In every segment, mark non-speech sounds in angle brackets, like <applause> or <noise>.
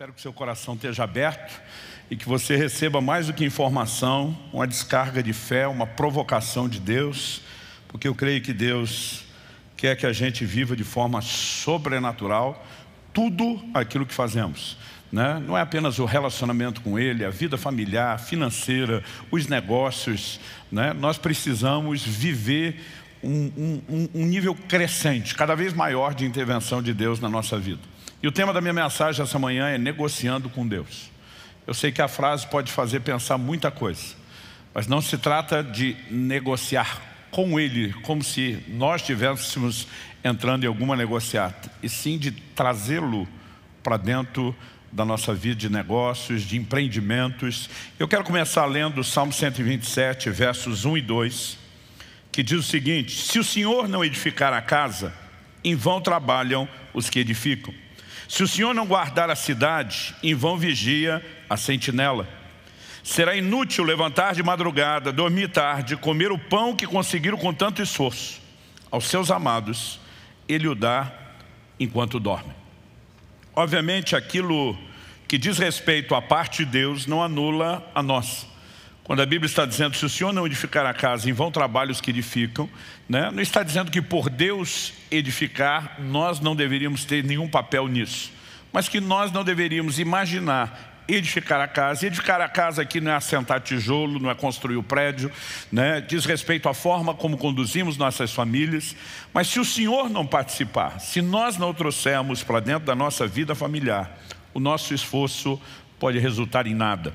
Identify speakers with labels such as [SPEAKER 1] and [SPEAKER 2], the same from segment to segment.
[SPEAKER 1] Espero que seu coração esteja aberto e que você receba mais do que informação, uma descarga de fé, uma provocação de Deus, porque eu creio que Deus quer que a gente viva de forma sobrenatural tudo aquilo que fazemos. Né? Não é apenas o relacionamento com Ele, a vida familiar, financeira, os negócios. Né? Nós precisamos viver um, um, um nível crescente, cada vez maior de intervenção de Deus na nossa vida. E o tema da minha mensagem essa manhã é negociando com Deus. Eu sei que a frase pode fazer pensar muita coisa, mas não se trata de negociar com Ele, como se nós estivéssemos entrando em alguma negociata, e sim de trazê-lo para dentro da nossa vida de negócios, de empreendimentos. Eu quero começar lendo o Salmo 127, versos 1 e 2, que diz o seguinte, se o Senhor não edificar a casa, em vão trabalham os que edificam. Se o Senhor não guardar a cidade, em vão vigia a sentinela. Será inútil levantar de madrugada, dormir tarde, comer o pão que conseguiram com tanto esforço. Aos seus amados, Ele o dá enquanto dorme. Obviamente, aquilo que diz respeito à parte de Deus não anula a nossa. Quando a Bíblia está dizendo, se o Senhor não edificar a casa, em vão trabalhos que edificam, né? Não está dizendo que por Deus edificar, nós não deveríamos ter nenhum papel nisso. Mas que nós não deveríamos imaginar edificar a casa. Edificar a casa aqui não é assentar tijolo, não é construir o prédio, né? diz respeito à forma como conduzimos nossas famílias. Mas se o Senhor não participar, se nós não trouxermos para dentro da nossa vida familiar, o nosso esforço pode resultar em nada.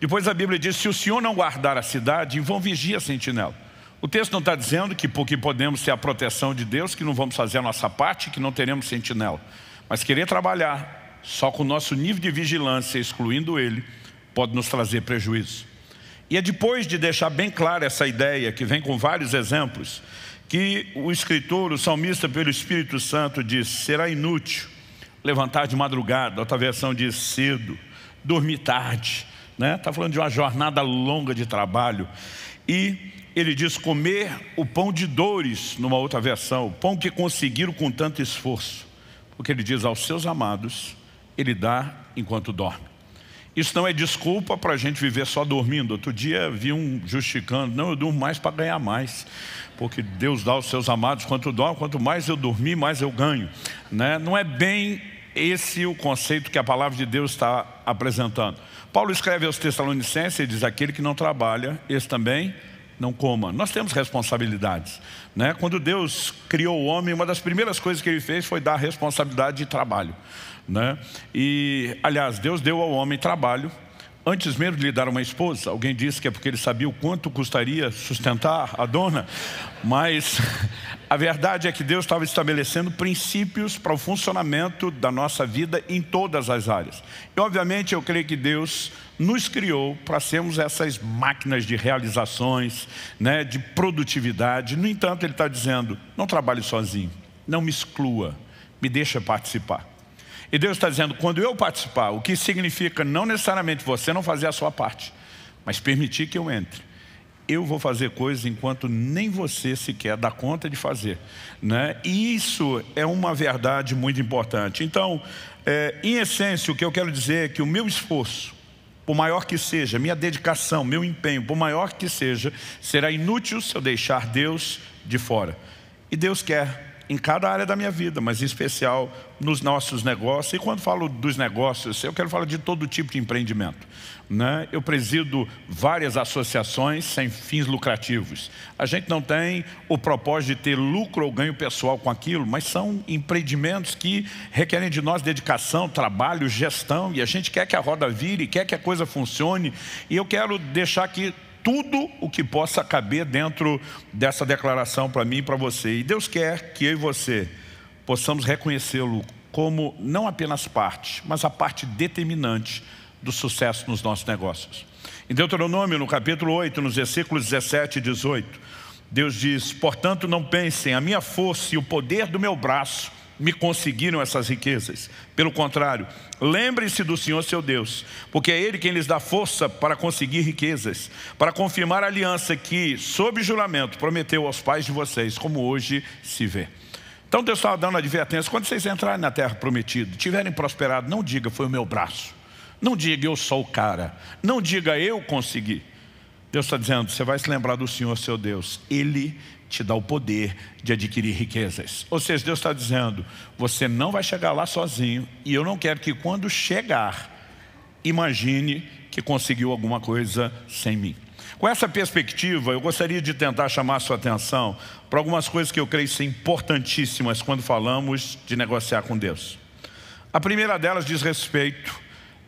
[SPEAKER 1] Depois a Bíblia diz, se o Senhor não guardar a cidade, em vão vigia a sentinela. O texto não está dizendo que porque podemos ter a proteção de Deus, que não vamos fazer a nossa parte, que não teremos sentinela. Mas querer trabalhar só com o nosso nível de vigilância, excluindo ele, pode nos trazer prejuízo. E é depois de deixar bem clara essa ideia, que vem com vários exemplos, que o escritor, o salmista pelo Espírito Santo diz, será inútil levantar de madrugada, outra versão diz cedo, dormir tarde, está né? falando de uma jornada longa de trabalho. E ele diz comer o pão de dores, numa outra versão, o pão que conseguiram com tanto esforço. Porque ele diz aos seus amados, ele dá enquanto dorme. Isso não é desculpa para a gente viver só dormindo. Outro dia vi um justificando, não, eu durmo mais para ganhar mais. Porque Deus dá aos seus amados quanto dorme, quanto mais eu dormir, mais eu ganho. Né? Não é bem esse o conceito que a palavra de Deus está apresentando. Paulo escreve aos Tessalonicenses e diz, aquele que não trabalha, esse também não coma. Nós temos responsabilidades. Né? Quando Deus criou o homem, uma das primeiras coisas que ele fez foi dar responsabilidade de trabalho. Né? E, aliás, Deus deu ao homem trabalho. Antes mesmo de lhe dar uma esposa, alguém disse que é porque ele sabia o quanto custaria sustentar a dona, mas a verdade é que Deus estava estabelecendo princípios para o funcionamento da nossa vida em todas as áreas. E obviamente eu creio que Deus nos criou para sermos essas máquinas de realizações, né, de produtividade. No entanto, Ele está dizendo, não trabalhe sozinho, não me exclua, me deixa participar. E Deus está dizendo, quando eu participar, o que significa não necessariamente você não fazer a sua parte, mas permitir que eu entre eu vou fazer coisas enquanto nem você sequer dá conta de fazer. Né? E isso é uma verdade muito importante. Então, é, em essência, o que eu quero dizer é que o meu esforço, por maior que seja, minha dedicação, meu empenho, por maior que seja, será inútil se eu deixar Deus de fora. E Deus quer em cada área da minha vida, mas em especial nos nossos negócios. E quando falo dos negócios, eu quero falar de todo tipo de empreendimento. Né? Eu presido várias associações sem fins lucrativos. A gente não tem o propósito de ter lucro ou ganho pessoal com aquilo, mas são empreendimentos que requerem de nós dedicação, trabalho, gestão, e a gente quer que a roda vire, quer que a coisa funcione. E eu quero deixar aqui tudo o que possa caber dentro dessa declaração para mim e para você. E Deus quer que eu e você possamos reconhecê-lo como não apenas parte, mas a parte determinante do sucesso nos nossos negócios. Em Deuteronômio, no capítulo 8, nos versículos 17 e 18, Deus diz, portanto não pensem, a minha força e o poder do meu braço me conseguiram essas riquezas. Pelo contrário, lembrem-se do Senhor seu Deus, porque é Ele quem lhes dá força para conseguir riquezas, para confirmar a aliança que, sob juramento, prometeu aos pais de vocês, como hoje se vê. Então Deus estava dando advertência, quando vocês entrarem na terra prometida, tiverem prosperado, não diga foi o meu braço, não diga eu sou o cara, não diga eu consegui. Deus está dizendo, você vai se lembrar do Senhor seu Deus, Ele te dá o poder de adquirir riquezas. Ou seja, Deus está dizendo, você não vai chegar lá sozinho e eu não quero que quando chegar, imagine que conseguiu alguma coisa sem mim. Com essa perspectiva, eu gostaria de tentar chamar sua atenção para algumas coisas que eu creio ser importantíssimas quando falamos de negociar com Deus. A primeira delas diz respeito,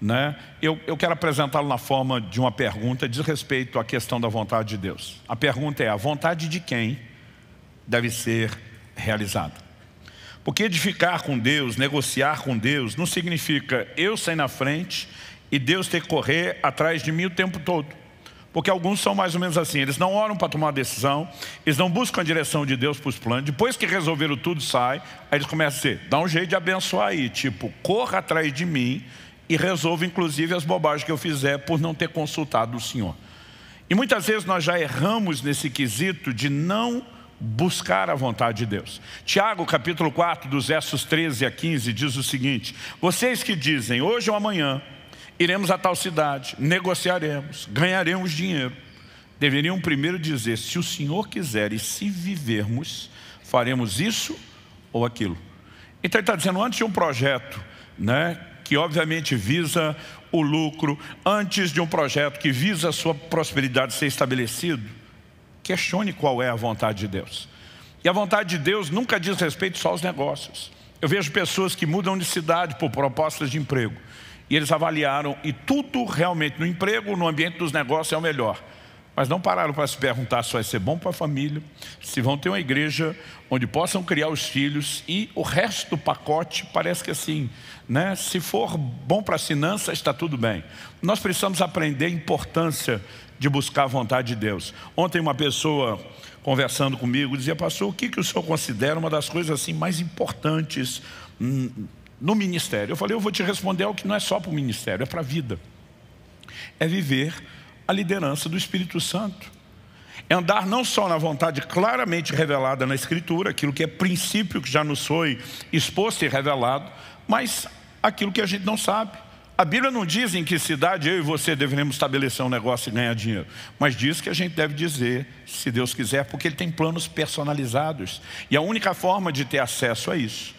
[SPEAKER 1] né? eu, eu quero apresentá-lo na forma de uma pergunta, diz respeito à questão da vontade de Deus. A pergunta é, a vontade de quem deve ser realizado. Porque edificar com Deus, negociar com Deus, não significa eu sair na frente e Deus ter que correr atrás de mim o tempo todo. Porque alguns são mais ou menos assim, eles não oram para tomar decisão, eles não buscam a direção de Deus para os planos, depois que resolveram tudo, sai, aí eles começam a dizer dá um jeito de abençoar aí, tipo, corra atrás de mim e resolva inclusive as bobagens que eu fizer por não ter consultado o Senhor. E muitas vezes nós já erramos nesse quesito de não buscar a vontade de Deus. Tiago capítulo 4, dos versos 13 a 15, diz o seguinte, vocês que dizem, hoje ou amanhã, iremos a tal cidade, negociaremos, ganharemos dinheiro, deveriam primeiro dizer, se o Senhor quiser e se vivermos, faremos isso ou aquilo. Então ele está dizendo, antes de um projeto, né, que obviamente visa o lucro, antes de um projeto que visa a sua prosperidade ser estabelecido, Questione qual é a vontade de Deus. E a vontade de Deus nunca diz respeito só aos negócios. Eu vejo pessoas que mudam de cidade por propostas de emprego. E eles avaliaram, e tudo realmente no emprego, no ambiente dos negócios é o melhor. Mas não pararam para se perguntar se vai ser bom para a família, se vão ter uma igreja onde possam criar os filhos e o resto do pacote parece que assim, né? se for bom para a finança, está tudo bem. Nós precisamos aprender a importância de buscar a vontade de Deus. Ontem uma pessoa conversando comigo dizia, pastor, o que, que o senhor considera uma das coisas assim mais importantes hum, no ministério? Eu falei, eu vou te responder algo que não é só para o ministério, é para a vida. É viver a liderança do Espírito Santo. É andar não só na vontade claramente revelada na Escritura, aquilo que é princípio que já nos foi exposto e revelado, mas aquilo que a gente não sabe. A Bíblia não diz em que cidade eu e você devemos estabelecer um negócio e ganhar dinheiro, mas diz que a gente deve dizer, se Deus quiser, porque Ele tem planos personalizados. E a única forma de ter acesso a isso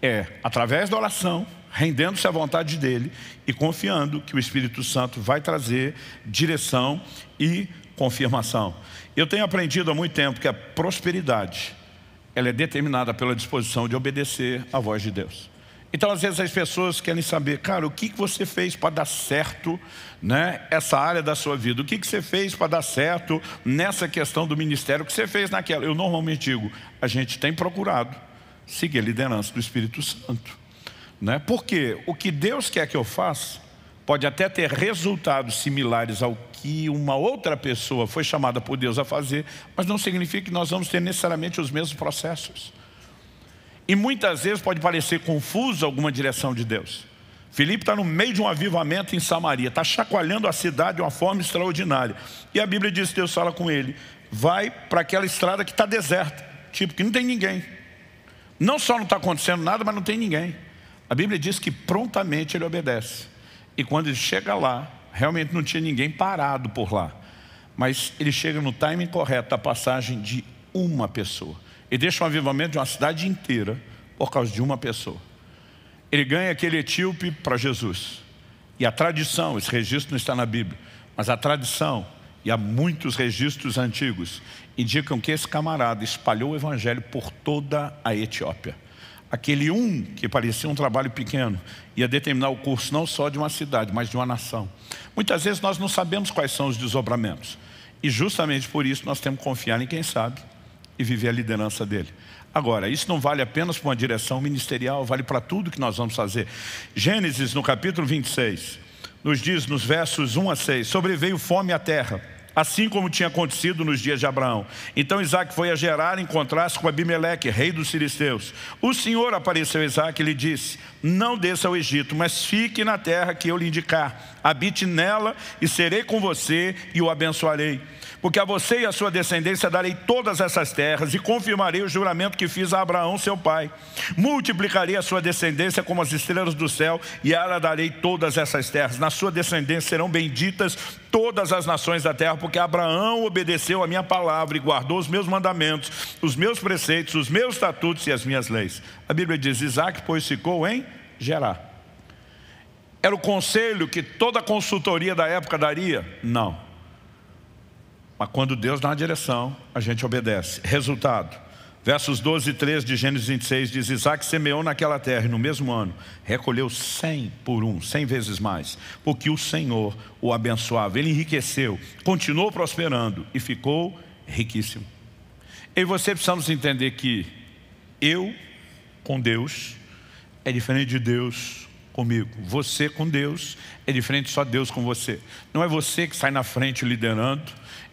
[SPEAKER 1] é através da oração, rendendo-se à vontade dEle e confiando que o Espírito Santo vai trazer direção e confirmação. Eu tenho aprendido há muito tempo que a prosperidade ela é determinada pela disposição de obedecer à voz de Deus. Então, às vezes, as pessoas querem saber, cara, o que você fez para dar certo né, essa área da sua vida? O que você fez para dar certo nessa questão do ministério? O que você fez naquela? Eu normalmente digo, a gente tem procurado seguir a liderança do Espírito Santo. Né? Porque o que Deus quer que eu faça pode até ter resultados similares ao que uma outra pessoa foi chamada por Deus a fazer, mas não significa que nós vamos ter necessariamente os mesmos processos. E muitas vezes pode parecer confuso alguma direção de Deus. Filipe está no meio de um avivamento em Samaria, está chacoalhando a cidade de uma forma extraordinária. E a Bíblia diz que Deus fala com ele, vai para aquela estrada que está deserta, tipo que não tem ninguém. Não só não está acontecendo nada, mas não tem ninguém. A Bíblia diz que prontamente ele obedece. E quando ele chega lá, realmente não tinha ninguém parado por lá. Mas ele chega no timing correto, a passagem de uma pessoa e deixa o avivamento de uma cidade inteira por causa de uma pessoa. Ele ganha aquele etíope para Jesus. E a tradição, esse registro não está na Bíblia, mas a tradição, e há muitos registros antigos, indicam que esse camarada espalhou o evangelho por toda a Etiópia. Aquele um, que parecia um trabalho pequeno, ia determinar o curso não só de uma cidade, mas de uma nação. Muitas vezes nós não sabemos quais são os desobramentos. E justamente por isso nós temos que confiar em quem sabe e viver a liderança dele. Agora, isso não vale apenas para uma direção ministerial, vale para tudo que nós vamos fazer. Gênesis, no capítulo 26, nos diz nos versos 1 a 6, sobreveio fome à terra, assim como tinha acontecido nos dias de Abraão. Então Isaac foi a Gerar em contraste com Abimeleque, rei dos filisteus. O Senhor apareceu a Isaac e lhe disse, não desça ao Egito, mas fique na terra que eu lhe indicar. Habite nela e serei com você e o abençoarei porque a você e a sua descendência darei todas essas terras e confirmarei o juramento que fiz a Abraão, seu pai. Multiplicarei a sua descendência como as estrelas do céu e a ela darei todas essas terras. Na sua descendência serão benditas todas as nações da terra, porque Abraão obedeceu a minha palavra e guardou os meus mandamentos, os meus preceitos, os meus estatutos e as minhas leis. A Bíblia diz: Isaac, pois, ficou em Gerar. Era o conselho que toda consultoria da época daria? Não. Mas quando Deus dá uma direção, a gente obedece. Resultado, versos 12 e 13 de Gênesis 26 diz, Isaac semeou naquela terra e no mesmo ano recolheu 100 por um, 100 vezes mais, porque o Senhor o abençoava. Ele enriqueceu, continuou prosperando e ficou riquíssimo. Eu e você precisamos entender que eu com Deus é diferente de Deus comigo. Você com Deus é diferente só Deus com você. Não é você que sai na frente liderando,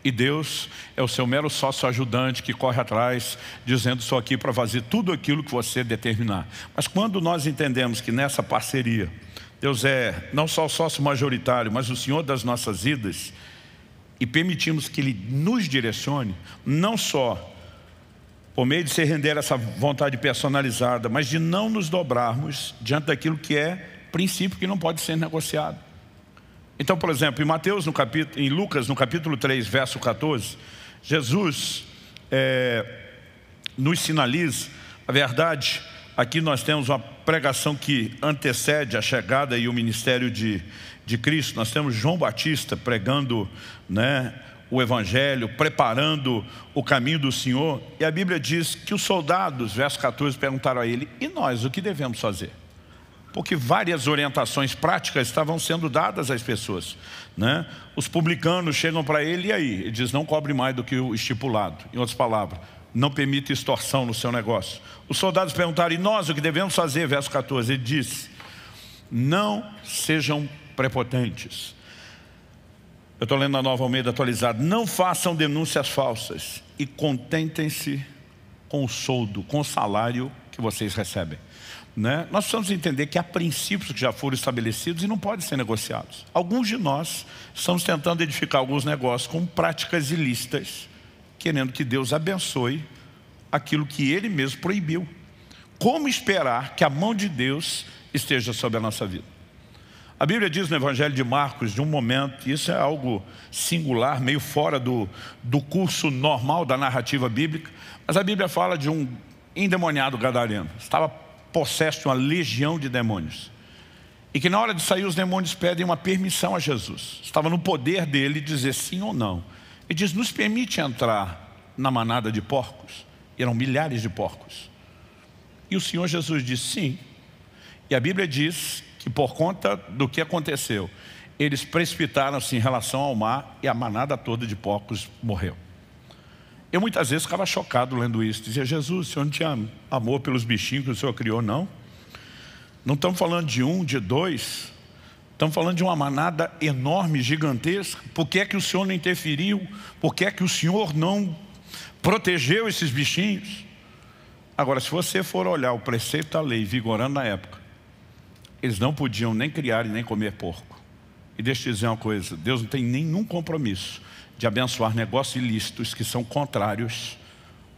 [SPEAKER 1] e Deus é o seu mero sócio ajudante que corre atrás, dizendo estou aqui para fazer tudo aquilo que você determinar. Mas quando nós entendemos que nessa parceria, Deus é não só o sócio majoritário, mas o Senhor das nossas vidas, e permitimos que Ele nos direcione, não só por meio de se render a essa vontade personalizada, mas de não nos dobrarmos diante daquilo que é princípio que não pode ser negociado. Então, por exemplo, em Mateus, no capítulo, em Lucas, no capítulo 3, verso 14, Jesus é, nos sinaliza a verdade. Aqui nós temos uma pregação que antecede a chegada e o ministério de, de Cristo. Nós temos João Batista pregando né, o Evangelho, preparando o caminho do Senhor. E a Bíblia diz que os soldados, verso 14, perguntaram a ele: E nós, o que devemos fazer? porque várias orientações práticas estavam sendo dadas às pessoas. Né? Os publicanos chegam para ele e aí? Ele diz, não cobre mais do que o estipulado. Em outras palavras, não permita extorsão no seu negócio. Os soldados perguntaram, e nós o que devemos fazer? Verso 14, ele disse, não sejam prepotentes. Eu estou lendo a Nova Almeida atualizada. Não façam denúncias falsas e contentem-se com o soldo, com o salário que vocês recebem. Né? Nós precisamos entender que há princípios que já foram estabelecidos e não podem ser negociados. Alguns de nós estamos tentando edificar alguns negócios com práticas ilícitas, querendo que Deus abençoe aquilo que Ele mesmo proibiu. Como esperar que a mão de Deus esteja sobre a nossa vida? A Bíblia diz no Evangelho de Marcos, de um momento, isso é algo singular, meio fora do, do curso normal da narrativa bíblica, mas a Bíblia fala de um endemoniado gadareno, estava possesso de uma legião de demônios. E que na hora de sair os demônios pedem uma permissão a Jesus. Estava no poder dele dizer sim ou não. Ele diz, nos permite entrar na manada de porcos. E eram milhares de porcos. E o Senhor Jesus disse sim. E a Bíblia diz que por conta do que aconteceu, eles precipitaram-se em relação ao mar e a manada toda de porcos morreu. Eu muitas vezes ficava chocado lendo isso. Dizia, Jesus, o Senhor não tinha amor pelos bichinhos que o Senhor criou, não? Não estamos falando de um, de dois. Estamos falando de uma manada enorme, gigantesca. Por que é que o Senhor não interferiu? Por que é que o Senhor não protegeu esses bichinhos? Agora, se você for olhar o preceito da lei vigorando na época, eles não podiam nem criar e nem comer porco. E deixa eu te dizer uma coisa, Deus não tem nenhum compromisso de abençoar negócios ilícitos que são contrários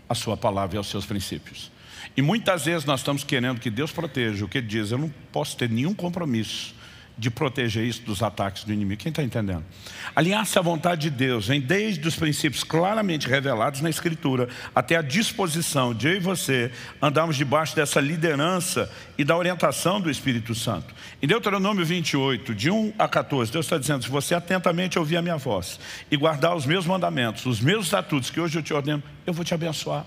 [SPEAKER 1] à sua palavra e aos seus princípios. E muitas vezes nós estamos querendo que Deus proteja o que ele diz. Eu não posso ter nenhum compromisso de proteger isso dos ataques do inimigo. Quem está entendendo? Alinhar-se à vontade de Deus, vem desde os princípios claramente revelados na Escritura, até a disposição de eu e você andarmos debaixo dessa liderança e da orientação do Espírito Santo. Em Deuteronômio 28, de 1 a 14, Deus está dizendo, se você atentamente ouvir a minha voz e guardar os meus mandamentos, os meus estatutos que hoje eu te ordeno, eu vou te abençoar.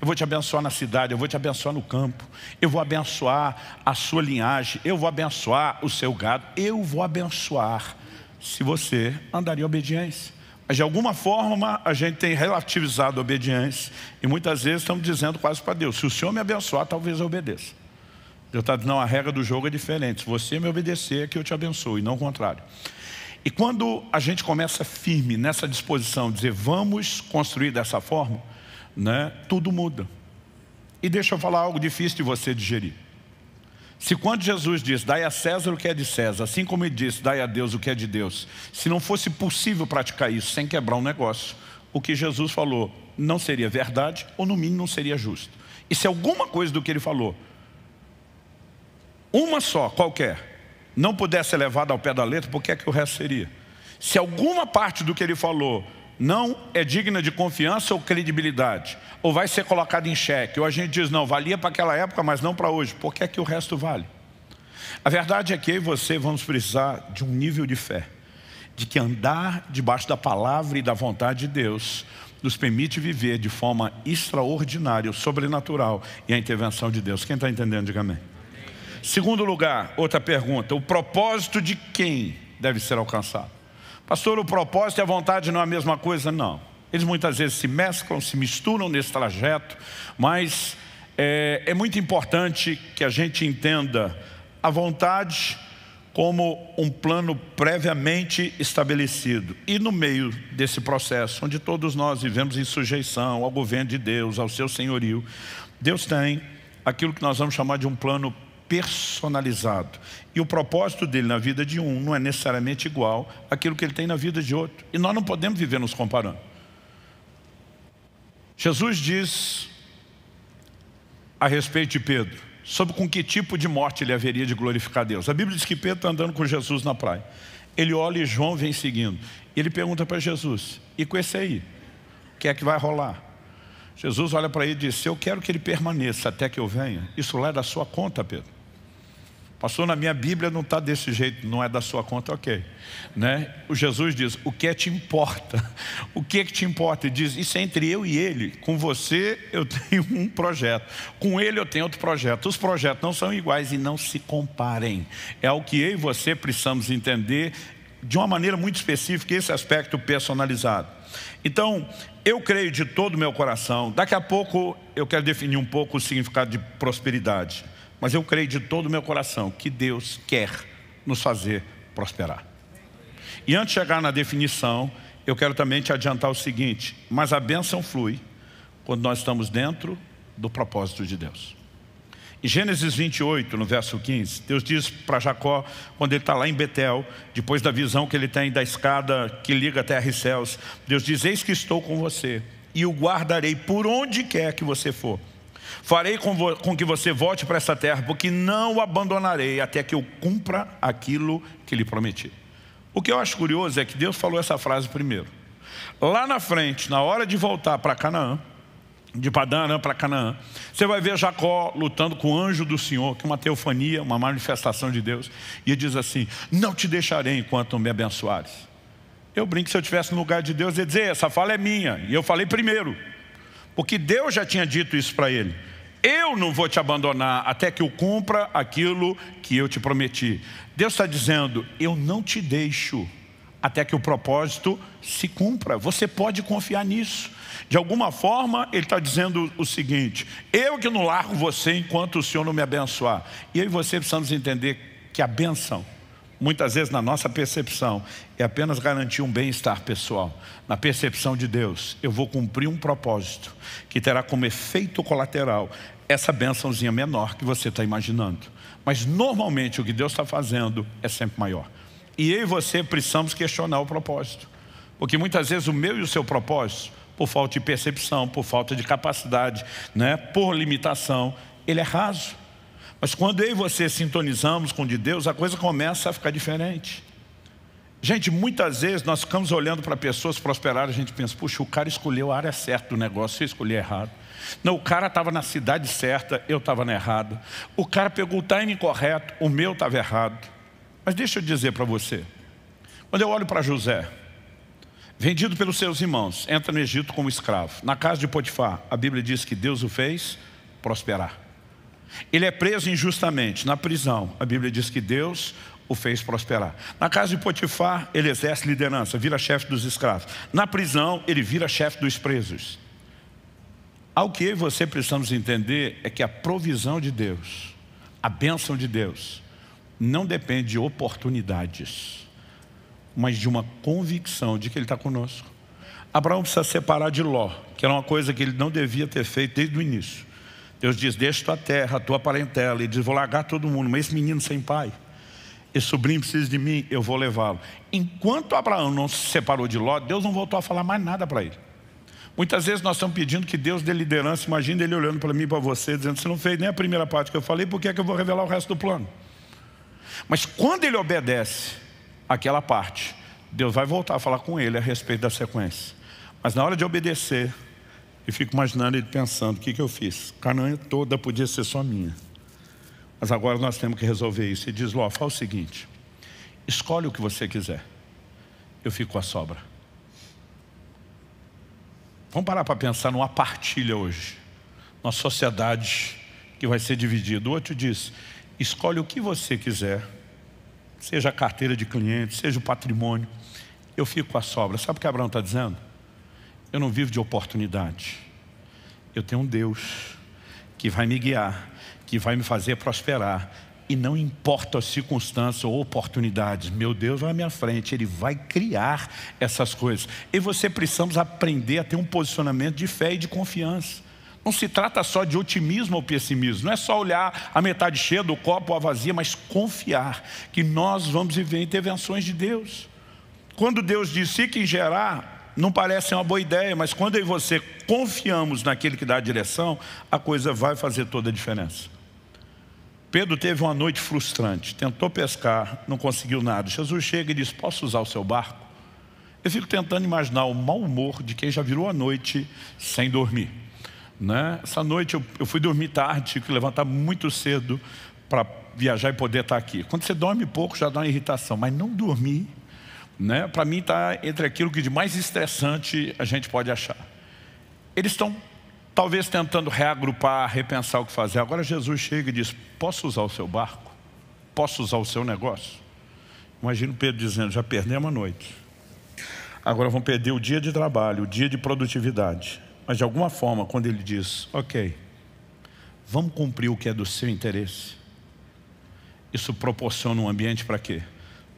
[SPEAKER 1] Eu vou te abençoar na cidade, eu vou te abençoar no campo, eu vou abençoar a sua linhagem, eu vou abençoar o seu gado, eu vou abençoar se você andar em obediência. Mas de alguma forma a gente tem relativizado a obediência e muitas vezes estamos dizendo quase para Deus, se o Senhor me abençoar, talvez eu obedeça. Deus está dizendo, não, a regra do jogo é diferente, se você me obedecer, é que eu te abençoe, não o contrário. E quando a gente começa firme nessa disposição, dizer vamos construir dessa forma, né, tudo muda. E deixa eu falar algo difícil de você digerir. Se quando Jesus diz, dai a César o que é de César, assim como ele disse, dai a Deus o que é de Deus, se não fosse possível praticar isso sem quebrar um negócio, o que Jesus falou não seria verdade ou no mínimo não seria justo. E se alguma coisa do que ele falou, uma só, qualquer, não pudesse ser levada ao pé da letra, por que é que o resto seria? Se alguma parte do que ele falou não é digna de confiança ou credibilidade, ou vai ser colocada em xeque, ou a gente diz, não, valia para aquela época, mas não para hoje, porque é que o resto vale? A verdade é que eu e você vamos precisar de um nível de fé, de que andar debaixo da palavra e da vontade de Deus nos permite viver de forma extraordinária, sobrenatural e a intervenção de Deus. Quem está entendendo, diga amém. Segundo lugar, outra pergunta, o propósito de quem deve ser alcançado? Pastor, o propósito e a vontade não é a mesma coisa? Não. Eles muitas vezes se mesclam, se misturam nesse trajeto, mas é, é muito importante que a gente entenda a vontade como um plano previamente estabelecido. E no meio desse processo, onde todos nós vivemos em sujeição ao governo de Deus, ao seu senhorio, Deus tem aquilo que nós vamos chamar de um plano personalizado. E o propósito dele na vida de um não é necessariamente igual àquilo que ele tem na vida de outro. E nós não podemos viver nos comparando. Jesus diz a respeito de Pedro, sobre com que tipo de morte ele haveria de glorificar Deus. A Bíblia diz que Pedro está andando com Jesus na praia. Ele olha e João vem seguindo. Ele pergunta para Jesus, e com esse aí? O que é que vai rolar? Jesus olha para ele e diz, eu quero que ele permaneça até que eu venha. Isso lá é da sua conta, Pedro. Passou na minha Bíblia, não está desse jeito, não é da sua conta, ok. Né? O Jesus diz, o que é te importa? <laughs> O que é que te importa? Ele diz, isso é entre eu e ele. Com você eu <laughs> tenho um projeto, com ele eu tenho outro projeto. Os projetos não são iguais e não se comparem. É o que eu e você precisamos entender de uma maneira muito específica, esse aspecto personalizado. Então, eu creio de todo o meu coração. Daqui a pouco eu quero definir um pouco o significado de prosperidade. Mas eu creio de todo o meu coração que Deus quer nos fazer prosperar. E antes de chegar na definição, eu quero também te adiantar o seguinte, mas a bênção flui quando nós estamos dentro do propósito de Deus. Em Gênesis 28, no verso 15, Deus diz para Jacó, quando ele está lá em Betel, depois da visão que ele tem da escada que liga terra e céus, Deus diz, eis que estou com você e o guardarei por onde quer que você for Farei com, com que você volte para essa terra, porque não o abandonarei até que eu cumpra aquilo que lhe prometi. O que eu acho curioso é que Deus falou essa frase primeiro. Lá na frente, na hora de voltar para Canaã, de Padanã para Canaã, você vai ver Jacó lutando com o anjo do Senhor, que é uma teofania, uma manifestação de Deus, e ele diz assim, não te deixarei enquanto me abençoares. Eu brinco, se eu estivesse no lugar de Deus, ia dizer, essa fala é minha, e eu falei primeiro. Porque Deus já tinha dito isso para ele. Eu não vou te abandonar até que eu cumpra aquilo que eu te prometi. Deus está dizendo, eu não te deixo até que o propósito se cumpra. Você pode confiar nisso. De alguma forma, ele está dizendo o seguinte, eu que não largo você enquanto o Senhor não me abençoar. E eu e você precisamos entender que a benção muitas vezes na nossa percepção, é apenas garantir um bem-estar pessoal. Na percepção de Deus, eu vou cumprir um propósito que terá como efeito colateral essa bençãozinha menor que você está imaginando. Mas normalmente o que Deus está fazendo é sempre maior. E eu e você precisamos questionar o propósito. Porque muitas vezes o meu e o seu propósito, por falta de percepção, por falta de capacidade, né, por limitação, ele é raso. Mas quando eu e você sintonizamos com o de Deus, a coisa começa a ficar diferente. Gente, muitas vezes nós ficamos olhando para pessoas prosperar, a gente pensa, puxa, o cara escolheu a área certa do negócio, eu escolhi errado. Não, o cara estava na cidade certa, eu estava na errada. O cara pegou o time correto, o meu estava errado. Mas deixa eu dizer para você, quando eu olho para José, vendido pelos seus irmãos, entra no Egito como escravo. Na casa de Potifar, a Bíblia diz que Deus o fez prosperar. Ele é preso injustamente, na prisão. A Bíblia diz que Deus o fez prosperar. Na casa de Potifar, ele exerce liderança, vira chefe dos escravos. Na prisão, ele vira chefe dos presos. Algo que eu e você precisamos entender é que a provisão de Deus, a bênção de Deus, não depende de oportunidades, mas de uma convicção de que Ele está conosco. Abraão precisa separar de Ló, que era uma coisa que ele não devia ter feito desde o início. Deus diz: Deixa tua terra, tua parentela. E diz: Vou largar todo mundo, mas esse menino sem pai, esse sobrinho precisa de mim, eu vou levá-lo. Enquanto Abraão não se separou de Ló, Deus não voltou a falar mais nada para ele. Muitas vezes nós estamos pedindo que Deus dê liderança, imagina ele olhando para mim e para você, dizendo: Você não fez nem a primeira parte que eu falei, por que, é que eu vou revelar o resto do plano? Mas quando ele obedece aquela parte, Deus vai voltar a falar com ele a respeito da sequência. Mas na hora de obedecer, e fico imaginando ele pensando: o que, que eu fiz? Canaã toda podia ser só minha. Mas agora nós temos que resolver isso. E diz Ló: fala o seguinte, escolhe o que você quiser, eu fico com a sobra. Vamos parar para pensar numa partilha hoje, numa sociedade que vai ser dividida. O outro diz: escolhe o que você quiser, seja a carteira de cliente, seja o patrimônio, eu fico com a sobra. Sabe o que Abraão está dizendo? Eu não vivo de oportunidade. Eu tenho um Deus que vai me guiar, que vai me fazer prosperar. E não importa a circunstância ou oportunidades, meu Deus vai à minha frente, Ele vai criar essas coisas. E você precisamos aprender a ter um posicionamento de fé e de confiança. Não se trata só de otimismo ou pessimismo, não é só olhar a metade cheia do copo ou a vazia, mas confiar que nós vamos viver intervenções de Deus. Quando Deus disse que gerar, não parece uma boa ideia, mas quando eu e você confiamos naquele que dá a direção, a coisa vai fazer toda a diferença. Pedro teve uma noite frustrante, tentou pescar, não conseguiu nada. Jesus chega e diz, posso usar o seu barco? Eu fico tentando imaginar o mau humor de quem já virou a noite sem dormir. Né? Essa noite eu, eu fui dormir tarde, tive que levantar muito cedo para viajar e poder estar tá aqui. Quando você dorme pouco já dá uma irritação, mas não dormir né, para mim está entre aquilo que de mais estressante a gente pode achar. Eles estão talvez tentando reagrupar, repensar o que fazer. Agora Jesus chega e diz, posso usar o seu barco? Posso usar o seu negócio? Imagina o Pedro dizendo, já perdemos a noite. Agora vão perder o dia de trabalho, o dia de produtividade. Mas de alguma forma, quando ele diz, ok, vamos cumprir o que é do seu interesse. Isso proporciona um ambiente para quê?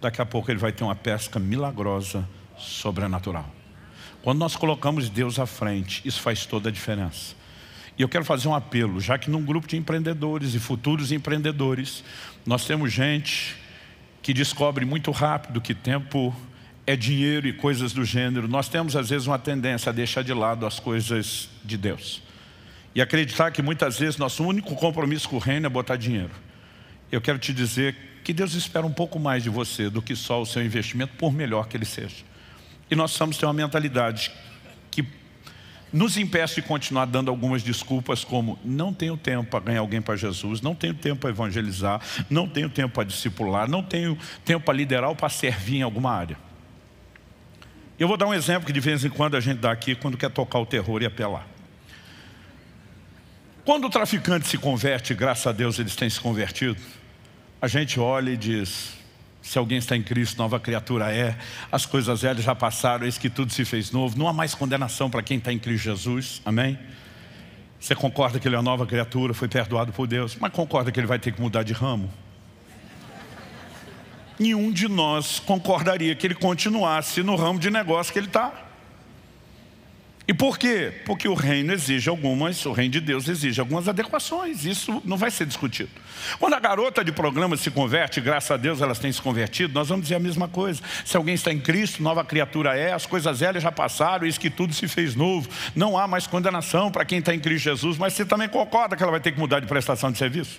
[SPEAKER 1] daqui a pouco ele vai ter uma pesca milagrosa, sobrenatural. Quando nós colocamos Deus à frente, isso faz toda a diferença. E eu quero fazer um apelo, já que num grupo de empreendedores e futuros empreendedores, nós temos gente que descobre muito rápido que tempo é dinheiro e coisas do gênero. Nós temos às vezes uma tendência a deixar de lado as coisas de Deus. E acreditar que muitas vezes nosso único compromisso com o reino é botar dinheiro. Eu quero te dizer que Deus espera um pouco mais de você do que só o seu investimento, por melhor que ele seja. E nós precisamos ter uma mentalidade que nos impeça de continuar dando algumas desculpas como não tenho tempo para ganhar alguém para Jesus, não tenho tempo para evangelizar, não tenho tempo para discipular, não tenho tempo para liderar ou para servir em alguma área. Eu vou dar um exemplo que de vez em quando a gente dá aqui quando quer tocar o terror e apelar. Quando o traficante se converte, graças a Deus eles têm se convertido, a gente olha e diz: se alguém está em Cristo, nova criatura é, as coisas velhas já passaram, eis que tudo se fez novo, não há mais condenação para quem está em Cristo Jesus, amém? Você concorda que ele é uma nova criatura, foi perdoado por Deus, mas concorda que ele vai ter que mudar de ramo? Nenhum de nós concordaria que ele continuasse no ramo de negócio que ele está. E por quê? Porque o reino exige algumas, o reino de Deus exige algumas adequações, isso não vai ser discutido. Quando a garota de programa se converte, graças a Deus elas têm se convertido, nós vamos dizer a mesma coisa. Se alguém está em Cristo, nova criatura é, as coisas velhas já passaram, eis que tudo se fez novo. Não há mais condenação para quem está em Cristo Jesus, mas você também concorda que ela vai ter que mudar de prestação de serviço?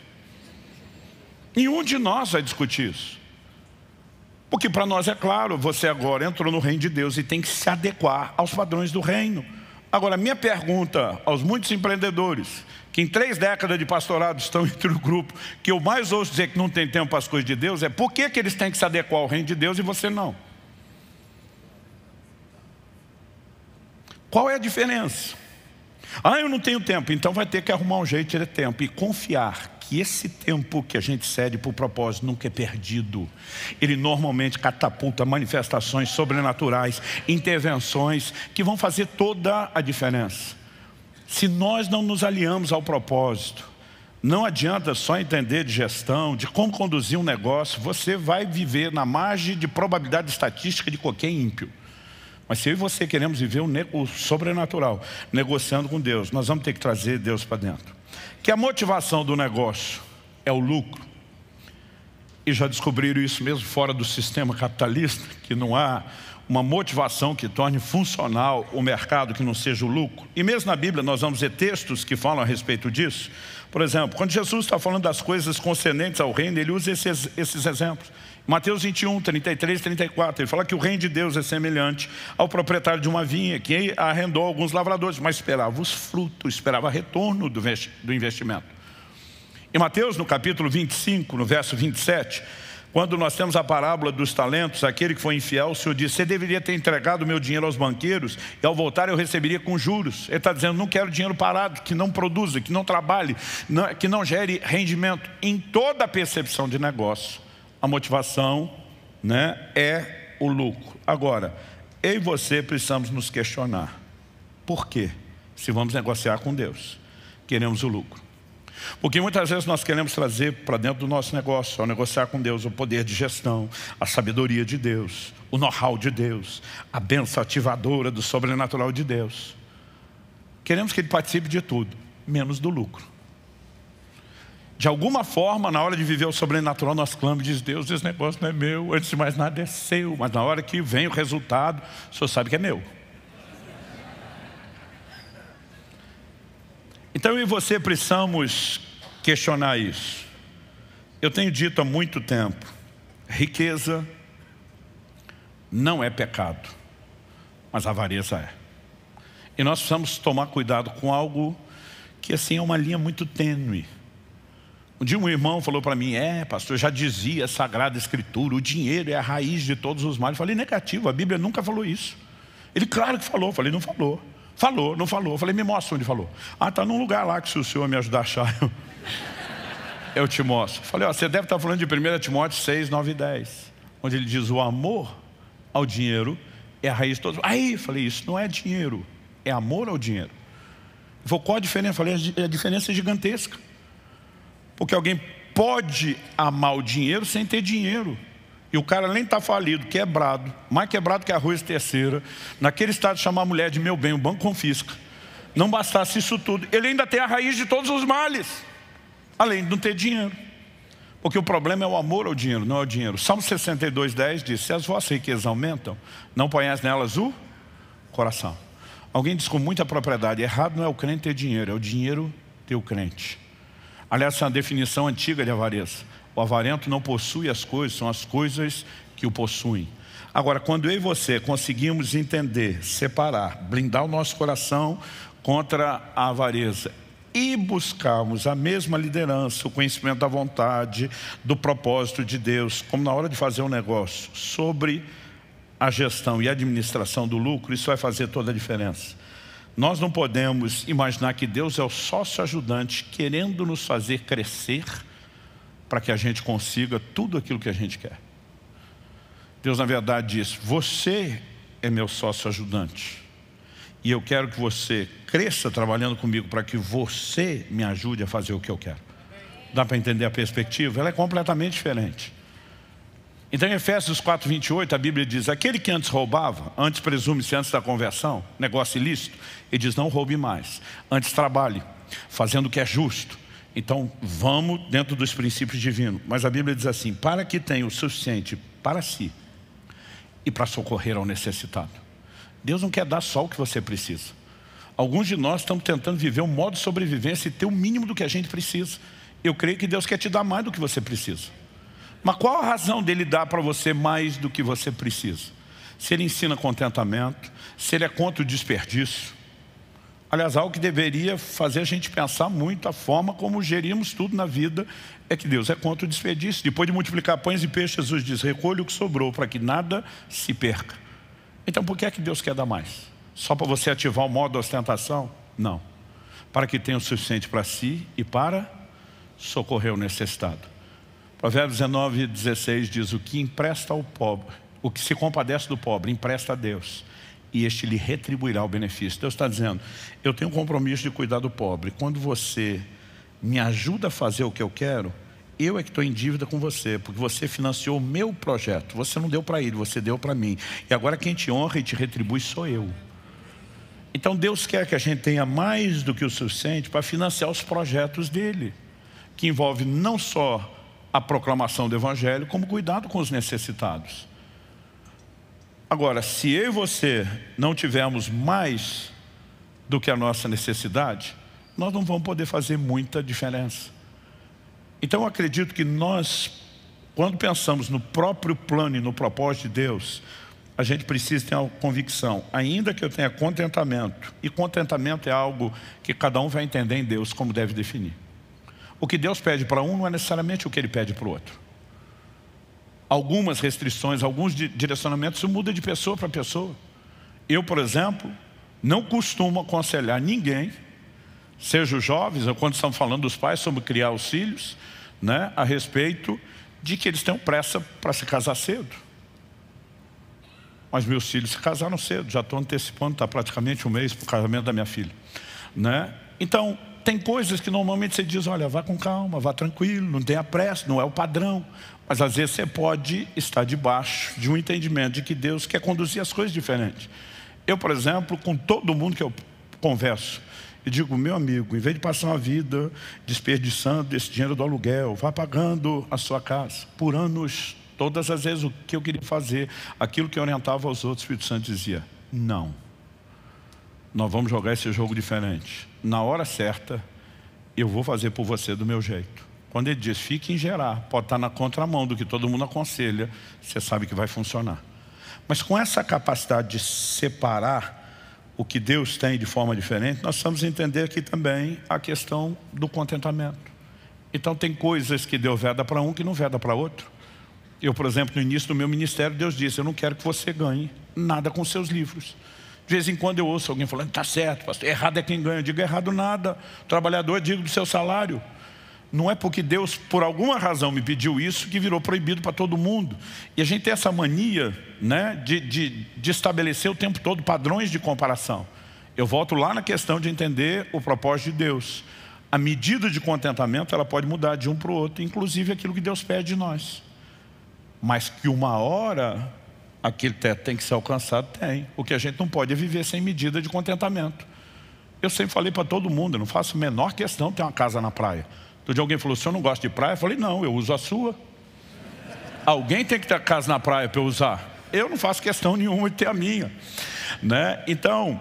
[SPEAKER 1] Nenhum de nós vai discutir isso. Porque para nós é claro, você agora entrou no reino de Deus e tem que se adequar aos padrões do reino. Agora, minha pergunta aos muitos empreendedores, que em três décadas de pastorado estão <laughs> entre o grupo, que eu mais ouço dizer que não tem tempo para as coisas de Deus, é por que, que eles têm que se adequar ao reino de Deus e você não? Qual é a diferença? Ah, eu não tenho tempo, então vai ter que arrumar um jeito de ter tempo e confiar que esse tempo que a gente cede para o propósito nunca é perdido. Ele normalmente catapulta manifestações sobrenaturais, intervenções que vão fazer toda a diferença. Se nós não nos aliamos ao propósito, não adianta só entender de gestão, de como conduzir um negócio, você vai viver na margem de probabilidade estatística de qualquer ímpio. Mas se eu e você queremos viver o sobrenatural, negociando com Deus, nós vamos ter que trazer Deus para dentro que a motivação do negócio é o lucro, e já descobriram isso mesmo fora do sistema capitalista, que não há uma motivação que torne funcional o mercado que não seja o lucro. E mesmo na Bíblia nós vamos ver textos que falam a respeito disso. Por exemplo, quando Jesus está falando das coisas concernentes ao reino, ele usa esses, esses exemplos. Mateus 21, 33, 34, ele fala que o reino de Deus é semelhante ao proprietário de uma vinha que arrendou alguns lavradores, mas esperava os frutos, esperava retorno do investimento. Em Mateus, no capítulo 25, no verso 27, quando nós temos a parábola dos talentos, aquele que foi infiel, o Senhor disse, você deveria ter entregado o meu dinheiro aos banqueiros e ao voltar eu receberia com juros. Ele está dizendo, não quero dinheiro parado, que não produza, que não trabalhe, que não gere rendimento. Em toda a percepção de negócio, a motivação né, é o lucro. Agora, eu e você precisamos nos questionar. Por quê? Se vamos negociar com Deus, queremos o lucro. Porque muitas vezes nós queremos trazer para dentro do nosso negócio, ao negociar com Deus, o poder de gestão, a sabedoria de Deus, o know-how de Deus, a benção ativadora do sobrenatural de Deus. Queremos que ele participe de tudo, menos do lucro de alguma forma, na hora de viver o sobrenatural, nós clamamos e diz, Deus, esse negócio não é meu, antes de mais nada é seu, mas na hora que vem o resultado, o senhor sabe que é meu. Então eu e você precisamos questionar isso. Eu tenho dito há muito tempo, riqueza não é pecado, mas avareza é. E nós precisamos tomar cuidado com algo que assim é uma linha muito tênue um dia um irmão falou para mim, é pastor, já dizia a Sagrada Escritura, o dinheiro é a raiz de todos os males. Eu falei, negativo, a Bíblia nunca falou isso. Ele, claro que falou, eu falei, não falou. Falou, não falou. Eu falei, me mostra onde falou. Ah, está num lugar lá que se o senhor me ajudar a achar, eu, eu te mostro. Eu falei, ó, você deve estar tá falando de 1 Timóteo 6, 9 e 10. Onde ele diz, o amor ao dinheiro é a raiz de todos. Aí, eu falei, isso não é dinheiro, é amor ao dinheiro. Eu falei, qual a diferença? Eu falei, a diferença é gigantesca. Porque alguém pode amar o dinheiro sem ter dinheiro. E o cara nem está falido, quebrado, mais quebrado que arroz terceira. Naquele estado, de chamar a mulher de meu bem, o banco confisca. Não bastasse isso tudo, ele ainda tem a raiz de todos os males, além de não ter dinheiro. Porque o problema é o amor ao dinheiro, não é o dinheiro. Salmo 62, 10 diz: Se as vossas riquezas aumentam, não ponhas nelas o coração. Alguém diz com muita propriedade: errado não é o crente ter dinheiro, é o dinheiro ter o crente. Aliás, essa é uma definição antiga de avareza. O avarento não possui as coisas, são as coisas que o possuem. Agora, quando eu e você conseguimos entender, separar, blindar o nosso coração contra a avareza e buscarmos a mesma liderança, o conhecimento da vontade, do propósito de Deus, como na hora de fazer um negócio, sobre a gestão e administração do lucro, isso vai fazer toda a diferença. Nós não podemos imaginar que Deus é o sócio ajudante querendo nos fazer crescer para que a gente consiga tudo aquilo que a gente quer. Deus, na verdade, diz: Você é meu sócio ajudante. E eu quero que você cresça trabalhando comigo para que você me ajude a fazer o que eu quero. Dá para entender a perspectiva? Ela é completamente diferente. Então em Efésios 4, 28 a Bíblia diz Aquele que antes roubava, antes presume-se antes da conversão Negócio ilícito Ele diz não roube mais Antes trabalhe, fazendo o que é justo Então vamos dentro dos princípios divinos Mas a Bíblia diz assim Para que tenha o suficiente para si E para socorrer ao necessitado Deus não quer dar só o que você precisa Alguns de nós estamos tentando viver um modo de sobrevivência E ter o mínimo do que a gente precisa Eu creio que Deus quer te dar mais do que você precisa mas qual a razão dele dar para você mais do que você precisa? Se ele ensina contentamento, se ele é contra o desperdício. Aliás, algo que deveria fazer a gente pensar muito a forma como gerimos tudo na vida é que Deus é contra o desperdício. Depois de multiplicar pães e peixes, Jesus diz: recolha o que sobrou para que nada se perca. Então, por que é que Deus quer dar mais? Só para você ativar o modo ostentação? Não. Para que tenha o suficiente para si e para socorrer o necessitado. Provérbios 19, 16 diz, o que empresta ao pobre, o que se compadece do pobre, empresta a Deus e este lhe retribuirá o benefício. Deus está dizendo, eu tenho um compromisso de cuidar do pobre. Quando você me ajuda a fazer o que eu quero, eu é que estou em dívida com você, porque você financiou o meu projeto. Você não deu para ele, você deu para mim. E agora quem te honra e te retribui sou eu. Então Deus quer que a gente tenha mais do que o suficiente para financiar os projetos dele, que envolve não só a proclamação do Evangelho como cuidado com os necessitados. Agora, se eu e você não tivermos mais do que a nossa necessidade, nós não vamos poder fazer muita diferença. Então eu acredito que nós, quando pensamos no próprio plano e no propósito de Deus, a gente precisa ter uma convicção, ainda que eu tenha contentamento, e contentamento é algo que cada um vai entender em Deus como deve definir. O que Deus pede para um não é necessariamente o que Ele pede para o outro. Algumas restrições, alguns direcionamentos, isso muda de pessoa para pessoa. Eu, por exemplo, não costumo aconselhar ninguém, seja os jovens, ou quando estão falando dos pais sobre criar os filhos, né, a respeito de que eles tenham pressa para se casar cedo. Mas meus filhos se casaram cedo, já estou antecipando, está praticamente um mês para o casamento da minha filha. Né? Então, tem coisas que normalmente você diz, olha, vá com calma, vá tranquilo, não tenha pressa, não é o padrão. Mas às vezes você pode estar debaixo de um entendimento de que Deus quer conduzir as coisas diferentes. Eu, por exemplo, com todo mundo que eu converso, e digo, meu amigo, em vez de passar uma vida desperdiçando esse dinheiro do aluguel, vá pagando a sua casa por anos, todas as vezes o que eu queria fazer, aquilo que orientava aos outros, o Espírito Santo dizia, não nós vamos jogar esse jogo diferente. Na hora certa, eu vou fazer por você do meu jeito. Quando ele diz, fique em gerar, pode estar na contramão do que todo mundo aconselha, você sabe que vai funcionar. Mas com essa capacidade de separar o que Deus tem de forma diferente, nós precisamos entender aqui também a questão do contentamento. Então tem coisas que Deus veda para um que não veda para outro. Eu, por exemplo, no início do meu ministério, Deus disse, eu não quero que você ganhe nada com seus livros. De vez em quando eu ouço alguém falando, está certo, pastor, errado é quem ganha. Eu digo, errado nada. O trabalhador, digo do seu salário. Não é porque Deus, por alguma razão, me pediu isso que virou proibido para todo mundo. E a gente tem essa mania né, de, de, de estabelecer o tempo todo padrões de comparação. Eu volto lá na questão de entender o propósito de Deus. A medida de contentamento ela pode mudar de um para o outro, inclusive aquilo que Deus pede de nós. Mas que uma hora aquele teto tem que ser alcançado? Tem. O que a gente não pode é viver sem medida de contentamento. Eu sempre falei para todo mundo, não faço a menor questão ter uma casa na praia. Outro dia alguém falou, o senhor não gosta de praia? Eu falei, não, eu uso a sua. Alguém tem que ter casa na praia para eu usar. Eu não faço questão nenhuma de ter a minha. Né? Então,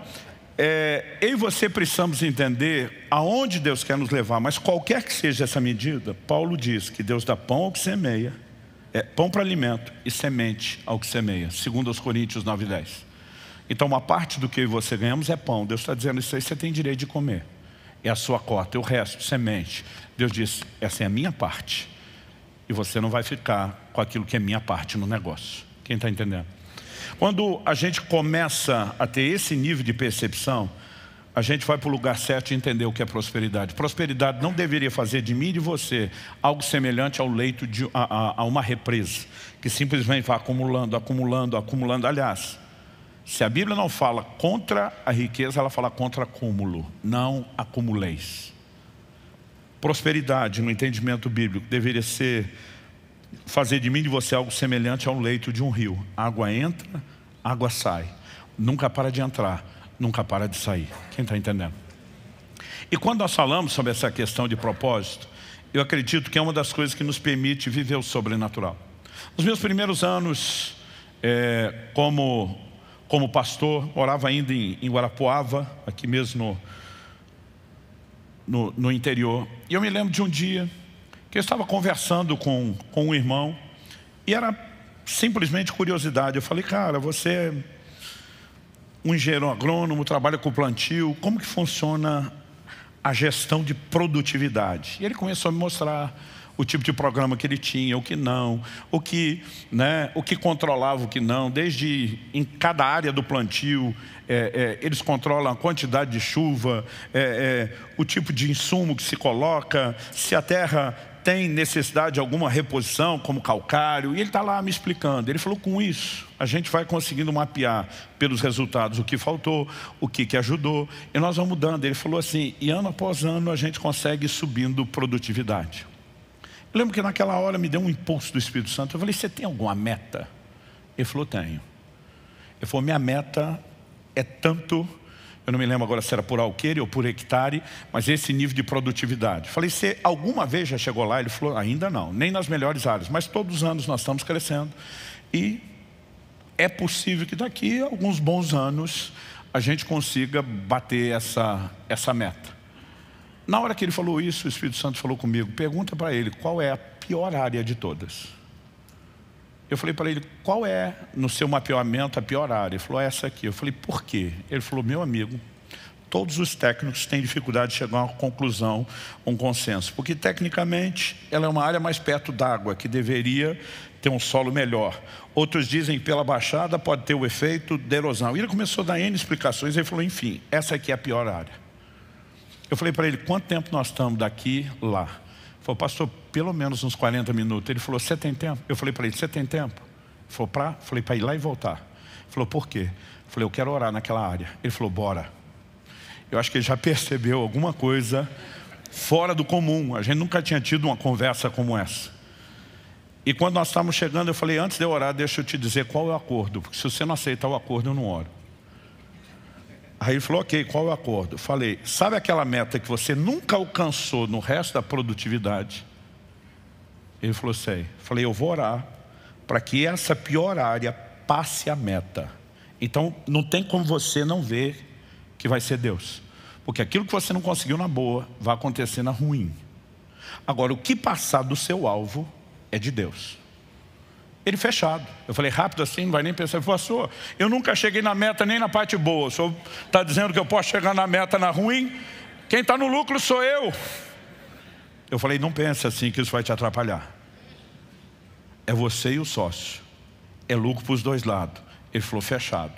[SPEAKER 1] é, eu e você precisamos entender aonde Deus quer nos levar, mas qualquer que seja essa medida, Paulo diz que Deus dá pão ao que semeia é pão para alimento e semente ao que semeia, segundo os Coríntios 9 10. Então uma parte do que eu e você ganhamos é pão. Deus está dizendo, isso aí você tem direito de comer. É a sua cota, é o resto, semente. Deus diz, essa é a minha parte. E você não vai ficar com aquilo que é minha parte no negócio. Quem está entendendo? Quando a gente começa a ter esse nível de percepção, a gente vai para o lugar certo e entender o que é prosperidade. Prosperidade não deveria fazer de mim e de você algo semelhante ao leito de a, a, a uma represa, que simplesmente vai acumulando, acumulando, acumulando. Aliás, se a Bíblia não fala contra a riqueza, ela fala contra acúmulo. Não acumuleis. Prosperidade, no entendimento bíblico, deveria ser fazer de mim e de você algo semelhante ao leito de um rio. Água entra, água sai. Nunca para de entrar nunca para de sair. Quem está entendendo? E quando nós falamos sobre essa questão de propósito, eu acredito que é uma das coisas que nos permite viver o sobrenatural. Nos meus primeiros anos é, como, como pastor, orava ainda em, em Guarapuava, aqui mesmo no, no, no interior. E eu me lembro de um dia que eu estava conversando com, com um irmão e era simplesmente curiosidade. Eu falei, cara, você um engenheiro agrônomo, trabalha com plantio, como que funciona a gestão de produtividade. E ele começou a me mostrar o tipo de programa que ele tinha, o que não, o que, né, o que controlava, o que não, desde em cada área do plantio, é, é, eles controlam a quantidade de chuva, é, é o tipo de insumo que se coloca, se a terra tem necessidade de alguma reposição, como calcário, e ele está lá me explicando. Ele falou: com isso, a gente vai conseguindo mapear pelos resultados o que faltou, o que, que ajudou, e nós vamos mudando. Ele falou assim: e ano após ano a gente consegue subindo produtividade. Eu lembro que naquela hora me deu um impulso do Espírito Santo. Eu falei: você tem alguma meta? Ele falou: tenho. Ele falou: minha meta é tanto eu não me lembro agora se era por alqueire ou por hectare, mas esse nível de produtividade. Falei, você alguma vez já chegou lá? Ele falou, ainda não, nem nas melhores áreas, mas todos os anos nós estamos crescendo. E é possível que daqui a alguns bons anos a gente consiga bater essa, essa meta. Na hora que ele falou isso, o Espírito Santo falou comigo, pergunta para ele qual é a pior área de todas. Eu falei para ele, qual é no seu mapeamento a pior área? Ele falou, ah, essa aqui. Eu falei, por quê? Ele falou, meu amigo, todos os técnicos têm dificuldade de chegar a uma conclusão, a um consenso. Porque, tecnicamente, ela é uma área mais perto d'água, que deveria ter um solo melhor. Outros dizem que pela baixada pode ter o efeito da erosão. E ele começou a dar N explicações, ele falou, enfim, essa aqui é a pior área. Eu falei para ele, quanto tempo nós estamos daqui lá? Falou, pastor, pelo menos uns 40 minutos. Ele falou, você tem tempo? Eu falei para ele, você tem tempo? Ele falou, para? Falei, para ir lá e voltar. Ele falou, por quê? Eu falei, eu quero orar naquela área. Ele falou, bora. Eu acho que ele já <laughs> percebeu alguma coisa fora do comum. A gente nunca tinha tido uma conversa como essa. E quando nós estávamos chegando, eu falei, antes de eu orar, deixa eu te dizer qual é o acordo. Porque se você não aceitar o acordo, eu não oro. Aí ele falou, ok, qual é o acordo? falei, sabe aquela meta que você nunca alcançou no resto da produtividade? Ele falou, sei. falei, eu vou orar para que essa pior área passe a meta. Então, não tem como você não ver que vai ser Deus. Porque aquilo que você não conseguiu na boa, vai acontecer na ruim. Agora, o que passar do seu alvo é de Deus. Ele fechado. Eu falei, rápido assim, não vai nem pensar. Ele falou, senhor, eu nunca cheguei na meta nem na parte boa. O senhor está dizendo que eu posso chegar na meta na ruim? Quem está no lucro sou eu. Eu falei, não pense assim que isso vai te atrapalhar. É você e o sócio. É lucro para os dois lados. Ele falou, fechado.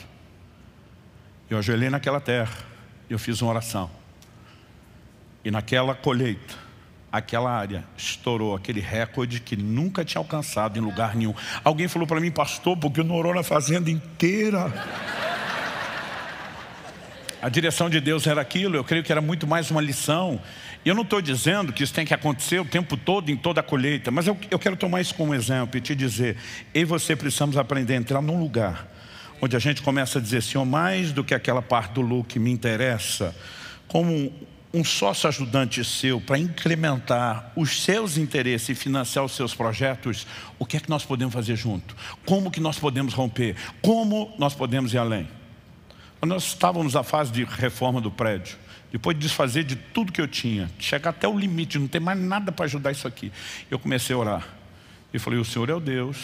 [SPEAKER 1] Eu ajoelhei naquela terra. Eu fiz uma oração. E naquela colheita, aquela área estourou aquele recorde que nunca tinha alcançado em lugar nenhum. Alguém falou para mim, pastor, porque não orou na é fazenda inteira. A direção de Deus era aquilo, eu creio que era muito mais uma lição. Eu não estou dizendo que isso tem que acontecer o tempo todo, em toda a colheita, mas eu, eu quero tomar isso como exemplo e te dizer, eu e você precisamos aprender a entrar num lugar onde a gente começa a dizer, Senhor, mais do que aquela parte do look me interessa, como um sócio ajudante seu para incrementar os seus interesses e financiar os seus projetos, o que é que nós podemos fazer junto? Como que nós podemos romper? Como nós podemos ir além? nós estávamos na fase de reforma do prédio, depois de desfazer de tudo que eu tinha, chegar até o limite, não tem mais nada para ajudar isso aqui. Eu comecei a orar e falei: O Senhor é o Deus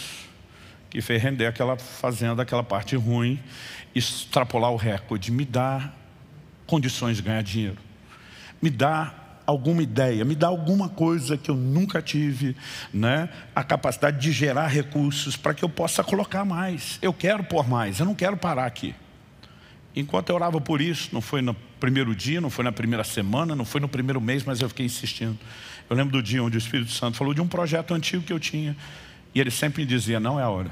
[SPEAKER 1] que fez render aquela fazenda, aquela parte ruim, extrapolar o recorde, me dá condições de ganhar dinheiro me dá alguma ideia, me dá alguma coisa que eu nunca tive, né? a capacidade de gerar recursos para que eu possa colocar mais. Eu quero pôr mais, eu não quero parar aqui. Enquanto eu orava por isso, não foi no primeiro dia, não foi na primeira semana, não foi no primeiro mês, mas eu fiquei insistindo. Eu lembro do dia onde o Espírito Santo falou de um projeto antigo que eu tinha, e ele sempre me dizia, não é a hora.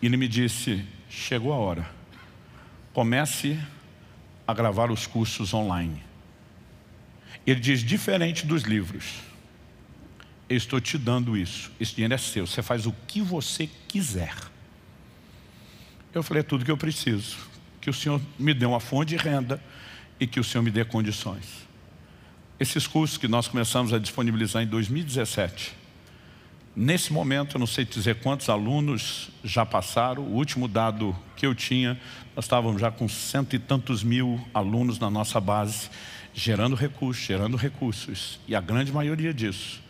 [SPEAKER 1] E ele me disse, chegou a hora. Comece a gravar os cursos online. Ele diz: diferente dos livros, eu estou te dando isso. Esse dinheiro é seu, você faz o que você quiser. Eu falei: é tudo que eu preciso. Que o Senhor me dê uma fonte de renda e que o Senhor me dê condições. Esses cursos que nós começamos a disponibilizar em 2017, nesse momento, eu não sei dizer quantos alunos já passaram, o último dado que eu tinha, nós estávamos já com cento e tantos mil alunos na nossa base gerando recursos, gerando recursos. E a grande maioria disso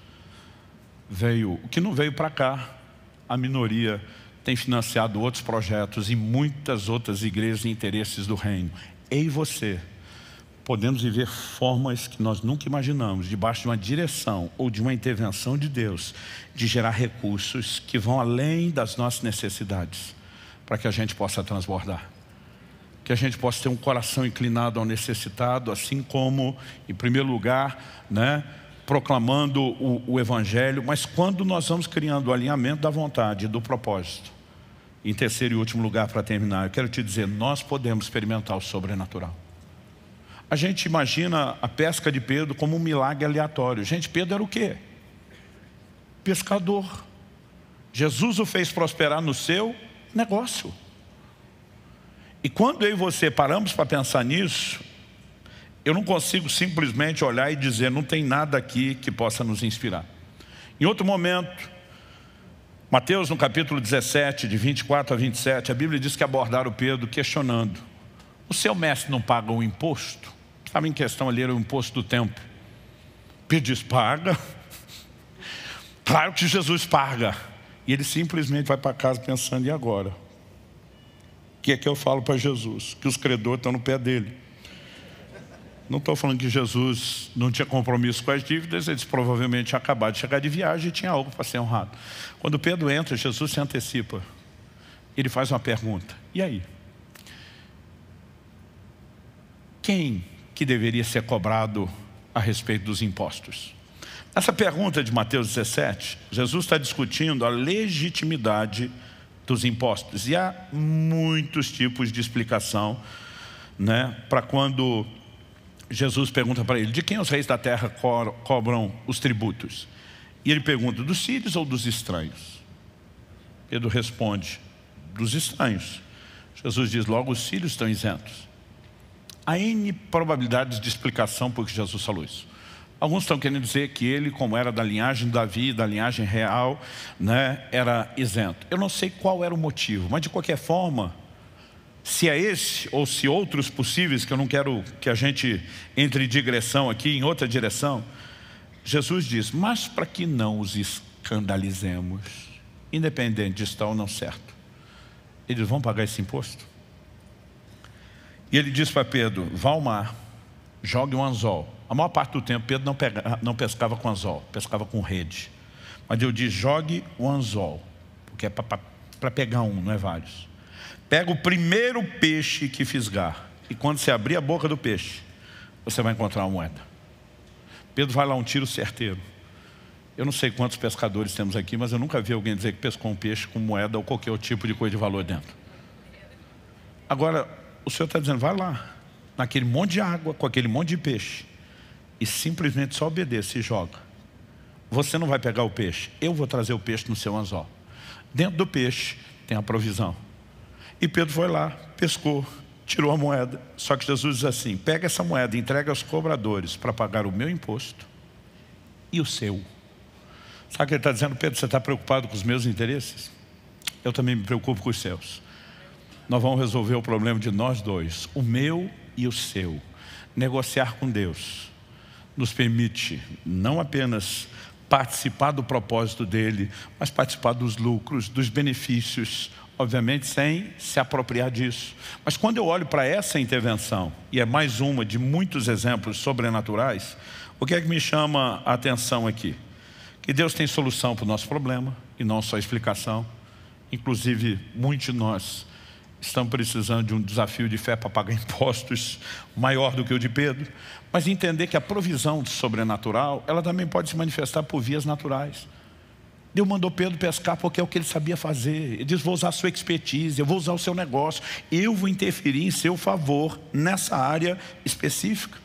[SPEAKER 1] veio, o que não veio para cá, a minoria tem financiado outros projetos e muitas outras igrejas e interesses do reino. Eu e você podemos viver formas que nós nunca imaginamos, debaixo de uma direção ou de uma intervenção de Deus, de gerar recursos que vão além das nossas necessidades, para que a gente possa transbordar que a gente possa ter um coração inclinado ao necessitado, assim como, em primeiro lugar, né, proclamando o, o Evangelho, mas quando nós vamos criando o alinhamento da vontade, do propósito. Em terceiro e último lugar, para terminar, eu quero te dizer: nós podemos experimentar o sobrenatural. A gente imagina a pesca de Pedro como um milagre aleatório. Gente, Pedro era o quê? Pescador. Jesus o fez prosperar no seu negócio. E quando eu e você paramos para pensar nisso, eu não consigo simplesmente olhar e dizer, não tem nada aqui que possa nos inspirar. Em outro momento, Mateus no capítulo 17, de 24 a 27, a Bíblia diz que abordaram Pedro questionando, o seu mestre não paga o imposto? Estava em questão ali, era o imposto do tempo. Pedro diz, paga. <laughs> Claro que Jesus paga. E ele simplesmente vai para casa pensando, e agora? que é que eu falo para Jesus? Que os credores estão no pé dele. Não estou falando que Jesus não tinha compromisso com as dívidas, eles provavelmente tinham acabado de chegar de viagem e tinha algo para ser honrado. Quando Pedro entra, Jesus se antecipa. Ele faz uma pergunta: e aí? Quem que deveria ser cobrado a respeito dos impostos? Essa pergunta de Mateus 17, Jesus está discutindo a legitimidade dos impostos. E há muitos tipos de explicação né, para quando Jesus pergunta para ele: de quem os reis da terra co cobram os tributos? E ele pergunta: dos sírios ou dos estranhos? Pedro responde: dos estranhos. Jesus diz: logo os sírios estão isentos. Há N probabilidades de explicação por que Jesus falou isso. Alguns estão querendo dizer que ele, como era da linhagem Davi, da linhagem real, né, era isento. Eu não sei qual era o motivo, mas de qualquer forma, se é esse ou se outros possíveis, que eu não quero que a gente entre digressão aqui em outra direção, Jesus diz: Mas para que não os escandalizemos, independente de estar ou não certo, eles vão pagar esse imposto? E ele diz para Pedro: Vá ao mar, jogue um anzol a maior parte do tempo Pedro não, pega, não pescava com anzol, pescava com rede. Mas eu disse, jogue o anzol, porque é para pegar um, não é vários. Pega o primeiro peixe que fisgar, e quando você abrir a boca do peixe, você vai encontrar uma moeda. Pedro vai lá um tiro certeiro. Eu não sei quantos pescadores temos aqui, mas eu nunca vi alguém dizer que pescou um peixe com moeda ou qualquer outro tipo de coisa de valor dentro. Agora, o Senhor está dizendo, vai lá, naquele monte de água, com aquele monte de peixe e simplesmente só obedeça se joga. Você não vai pegar o peixe, eu vou trazer o peixe no seu anzol. Dentro do peixe tem a provisão. E Pedro foi lá, pescou, tirou a moeda. Só que Jesus diz assim: pega essa moeda, entrega aos cobradores para pagar o meu imposto e o seu. Sabe o que ele está dizendo? Pedro, você está preocupado com os meus interesses? Eu também me preocupo com os seus. Nós vamos resolver o problema de nós dois, o meu e o seu. Negociar com Deus nos permite não apenas participar do propósito dele, mas participar dos lucros, dos benefícios, obviamente sem se apropriar disso. Mas quando eu olho para essa intervenção, e é mais uma de muitos exemplos sobrenaturais, o que é que me chama a atenção aqui? Que Deus tem solução para o nosso problema, e não só explicação. Inclusive, muitos de nós estão precisando de um desafio de fé para pagar <laughs> impostos maior do que o de Pedro, mas entender que a provisão sobrenatural, ela também pode se manifestar por vias naturais. Deus mandou Pedro pescar porque é o que ele sabia fazer. Ele diz: vou usar a sua expertise, eu vou usar o seu negócio, eu vou interferir em seu favor nessa área específica.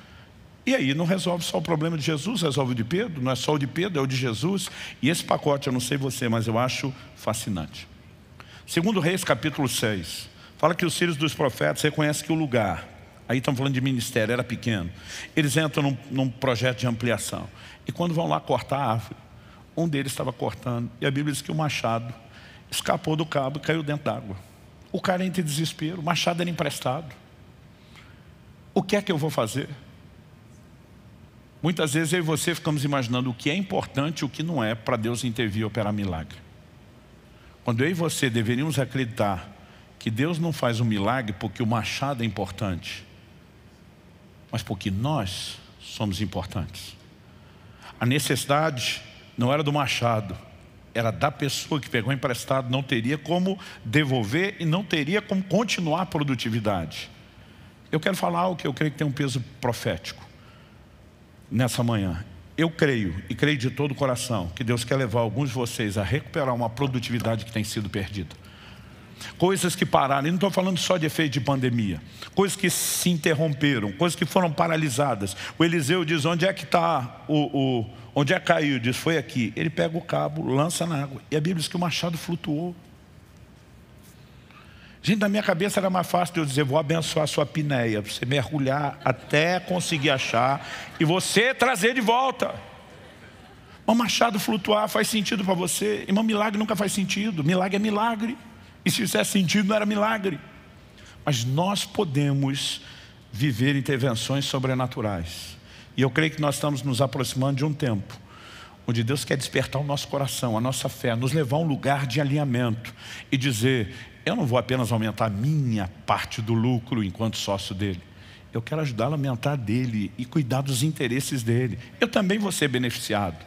[SPEAKER 1] E aí não resolve só o problema de Jesus, resolve o de Pedro, não é só o de Pedro, é o de Jesus. E esse pacote, eu não sei você, mas eu acho fascinante. Segundo Reis, capítulo 6, Fala que os filhos dos profetas reconhecem que o lugar, aí estão falando de ministério, era pequeno. Eles entram num, num projeto de ampliação. E quando vão lá cortar a árvore, um deles estava cortando. E a Bíblia diz que o machado escapou do cabo e caiu dentro d'água. O cara entra em desespero, o machado era emprestado. O que é que eu vou fazer? Muitas vezes eu e você ficamos imaginando o que é importante e o que não é para Deus intervir e operar milagre. Quando eu e você deveríamos acreditar que Deus não faz um milagre porque o machado é importante, mas porque nós somos importantes. A necessidade não era do machado, era da pessoa que pegou emprestado, não teria como devolver e não teria como continuar a produtividade. Eu quero falar o que eu creio que tem um peso profético nessa manhã. Eu creio, e creio de todo o coração, que Deus quer levar alguns de vocês a recuperar uma produtividade que tem sido perdida coisas que pararam, e não estou falando só de efeito de pandemia, coisas que se interromperam, coisas que foram paralisadas. O Eliseu diz: onde é que está o, o. Onde é que caiu? Diz: foi aqui. Ele pega o cabo, lança na água. E a Bíblia diz que o machado flutuou. Gente, na minha cabeça era mais fácil eu dizer, vou abençoar a sua pinéia, você mergulhar até conseguir achar e você trazer de volta. Mas machado flutuar faz sentido para você, irmão, milagre nunca faz sentido, milagre é milagre. E se fizesse é sentido, não era milagre. Mas nós podemos viver intervenções sobrenaturais. E eu creio que nós estamos nos aproximando de um tempo onde Deus quer despertar o nosso coração, a nossa fé, nos levar a um lugar de alinhamento e dizer: eu não vou apenas aumentar a minha parte do lucro enquanto sócio dele. Eu quero ajudá-lo a aumentar dele e cuidar dos interesses dele. Eu também vou ser beneficiado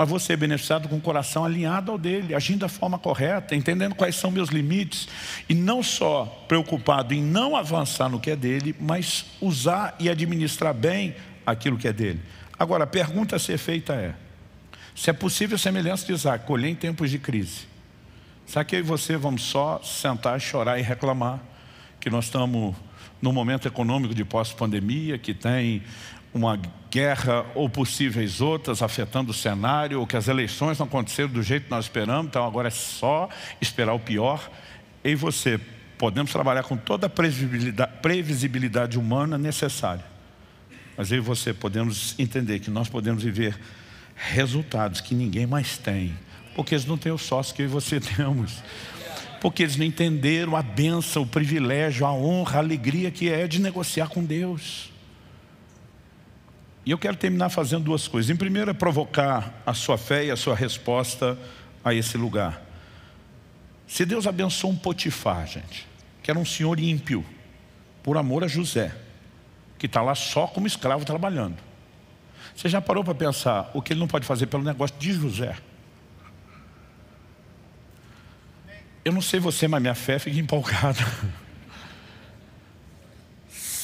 [SPEAKER 1] mas vou ser beneficiado com o coração alinhado ao dele, agindo da forma correta, entendendo quais são meus limites, e não só preocupado em não avançar no que é dele, mas usar e administrar bem aquilo que é dele. Agora, a pergunta a ser feita é: se é possível a semelhança de Isaac, colher em tempos de crise, será que eu e você vamos só sentar, chorar e reclamar que nós estamos num momento econômico de pós-pandemia, que tem uma guerra ou possíveis outras afetando o cenário, ou que as eleições não aconteceram do jeito que nós esperamos, então agora é só esperar o pior em você. Podemos trabalhar com toda a previsibilidade, previsibilidade humana necessária. Mas eu e você podemos entender que nós podemos viver resultados que ninguém mais tem, porque eles não têm o sócio que eu e você <laughs> temos. Porque eles não entenderam a benção, o privilégio, a honra, a alegria que é de negociar com Deus. E eu quero terminar fazendo duas coisas. Em primeiro, é provocar a sua fé e a sua resposta a esse lugar. Se Deus abençoou um Potifar, gente, que era um senhor ímpio, por amor a José, que está lá só como escravo trabalhando. Você já parou para pensar o que ele não pode fazer pelo negócio de José? Eu não sei você, mas minha fé fica empolgada. <laughs>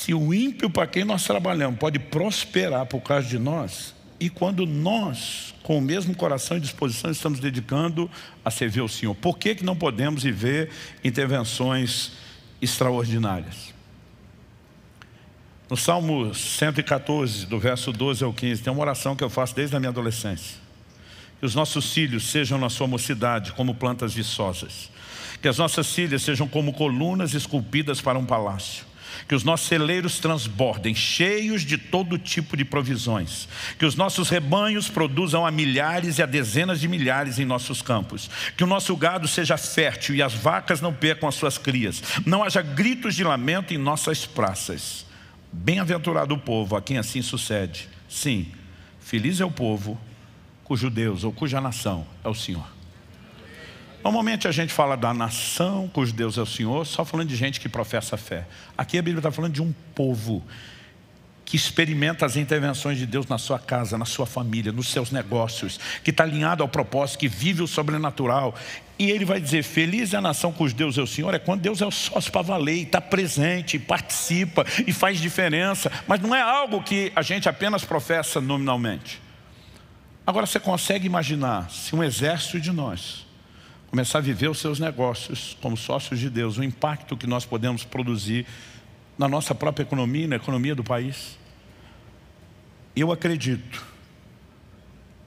[SPEAKER 1] se o ímpio para quem nós trabalhamos pode prosperar por causa de nós, e quando nós, com o mesmo coração e disposição, estamos dedicando a servir o Senhor, por que, que não podemos viver intervenções extraordinárias? No Salmo 114, do verso 12 ao 15, tem uma oração que eu faço desde a minha adolescência. Que os nossos cílios sejam na sua mocidade como plantas viçosas. Que as nossas cílias sejam como colunas esculpidas para um palácio que os nossos celeiros transbordem, cheios de todo tipo de provisões, que os nossos rebanhos produzam a milhares e a dezenas de milhares em nossos campos, que o nosso gado seja fértil e as vacas não percam as suas crias, não haja gritos de lamento em nossas praças. Bem-aventurado o povo a quem assim sucede. Sim, feliz é o povo cujo Deus ou cuja nação é o Senhor. Normalmente a gente fala da nação cujo Deus é o Senhor, só falando de gente que professa a fé. Aqui a Bíblia está falando de um povo que experimenta as intervenções de Deus na sua casa, na sua família, nos seus negócios, que está alinhado ao propósito, que vive o sobrenatural. E ele vai dizer, feliz é a nação cujo Deus é o Senhor, é quando Deus é o sócio para valer, está presente, participa e faz diferença. Mas não é algo que a gente apenas professa nominalmente. Agora você consegue imaginar se um exército de nós começar a viver os seus negócios como sócios de Deus, o impacto que nós podemos produzir na nossa própria economia, na economia do país. Eu acredito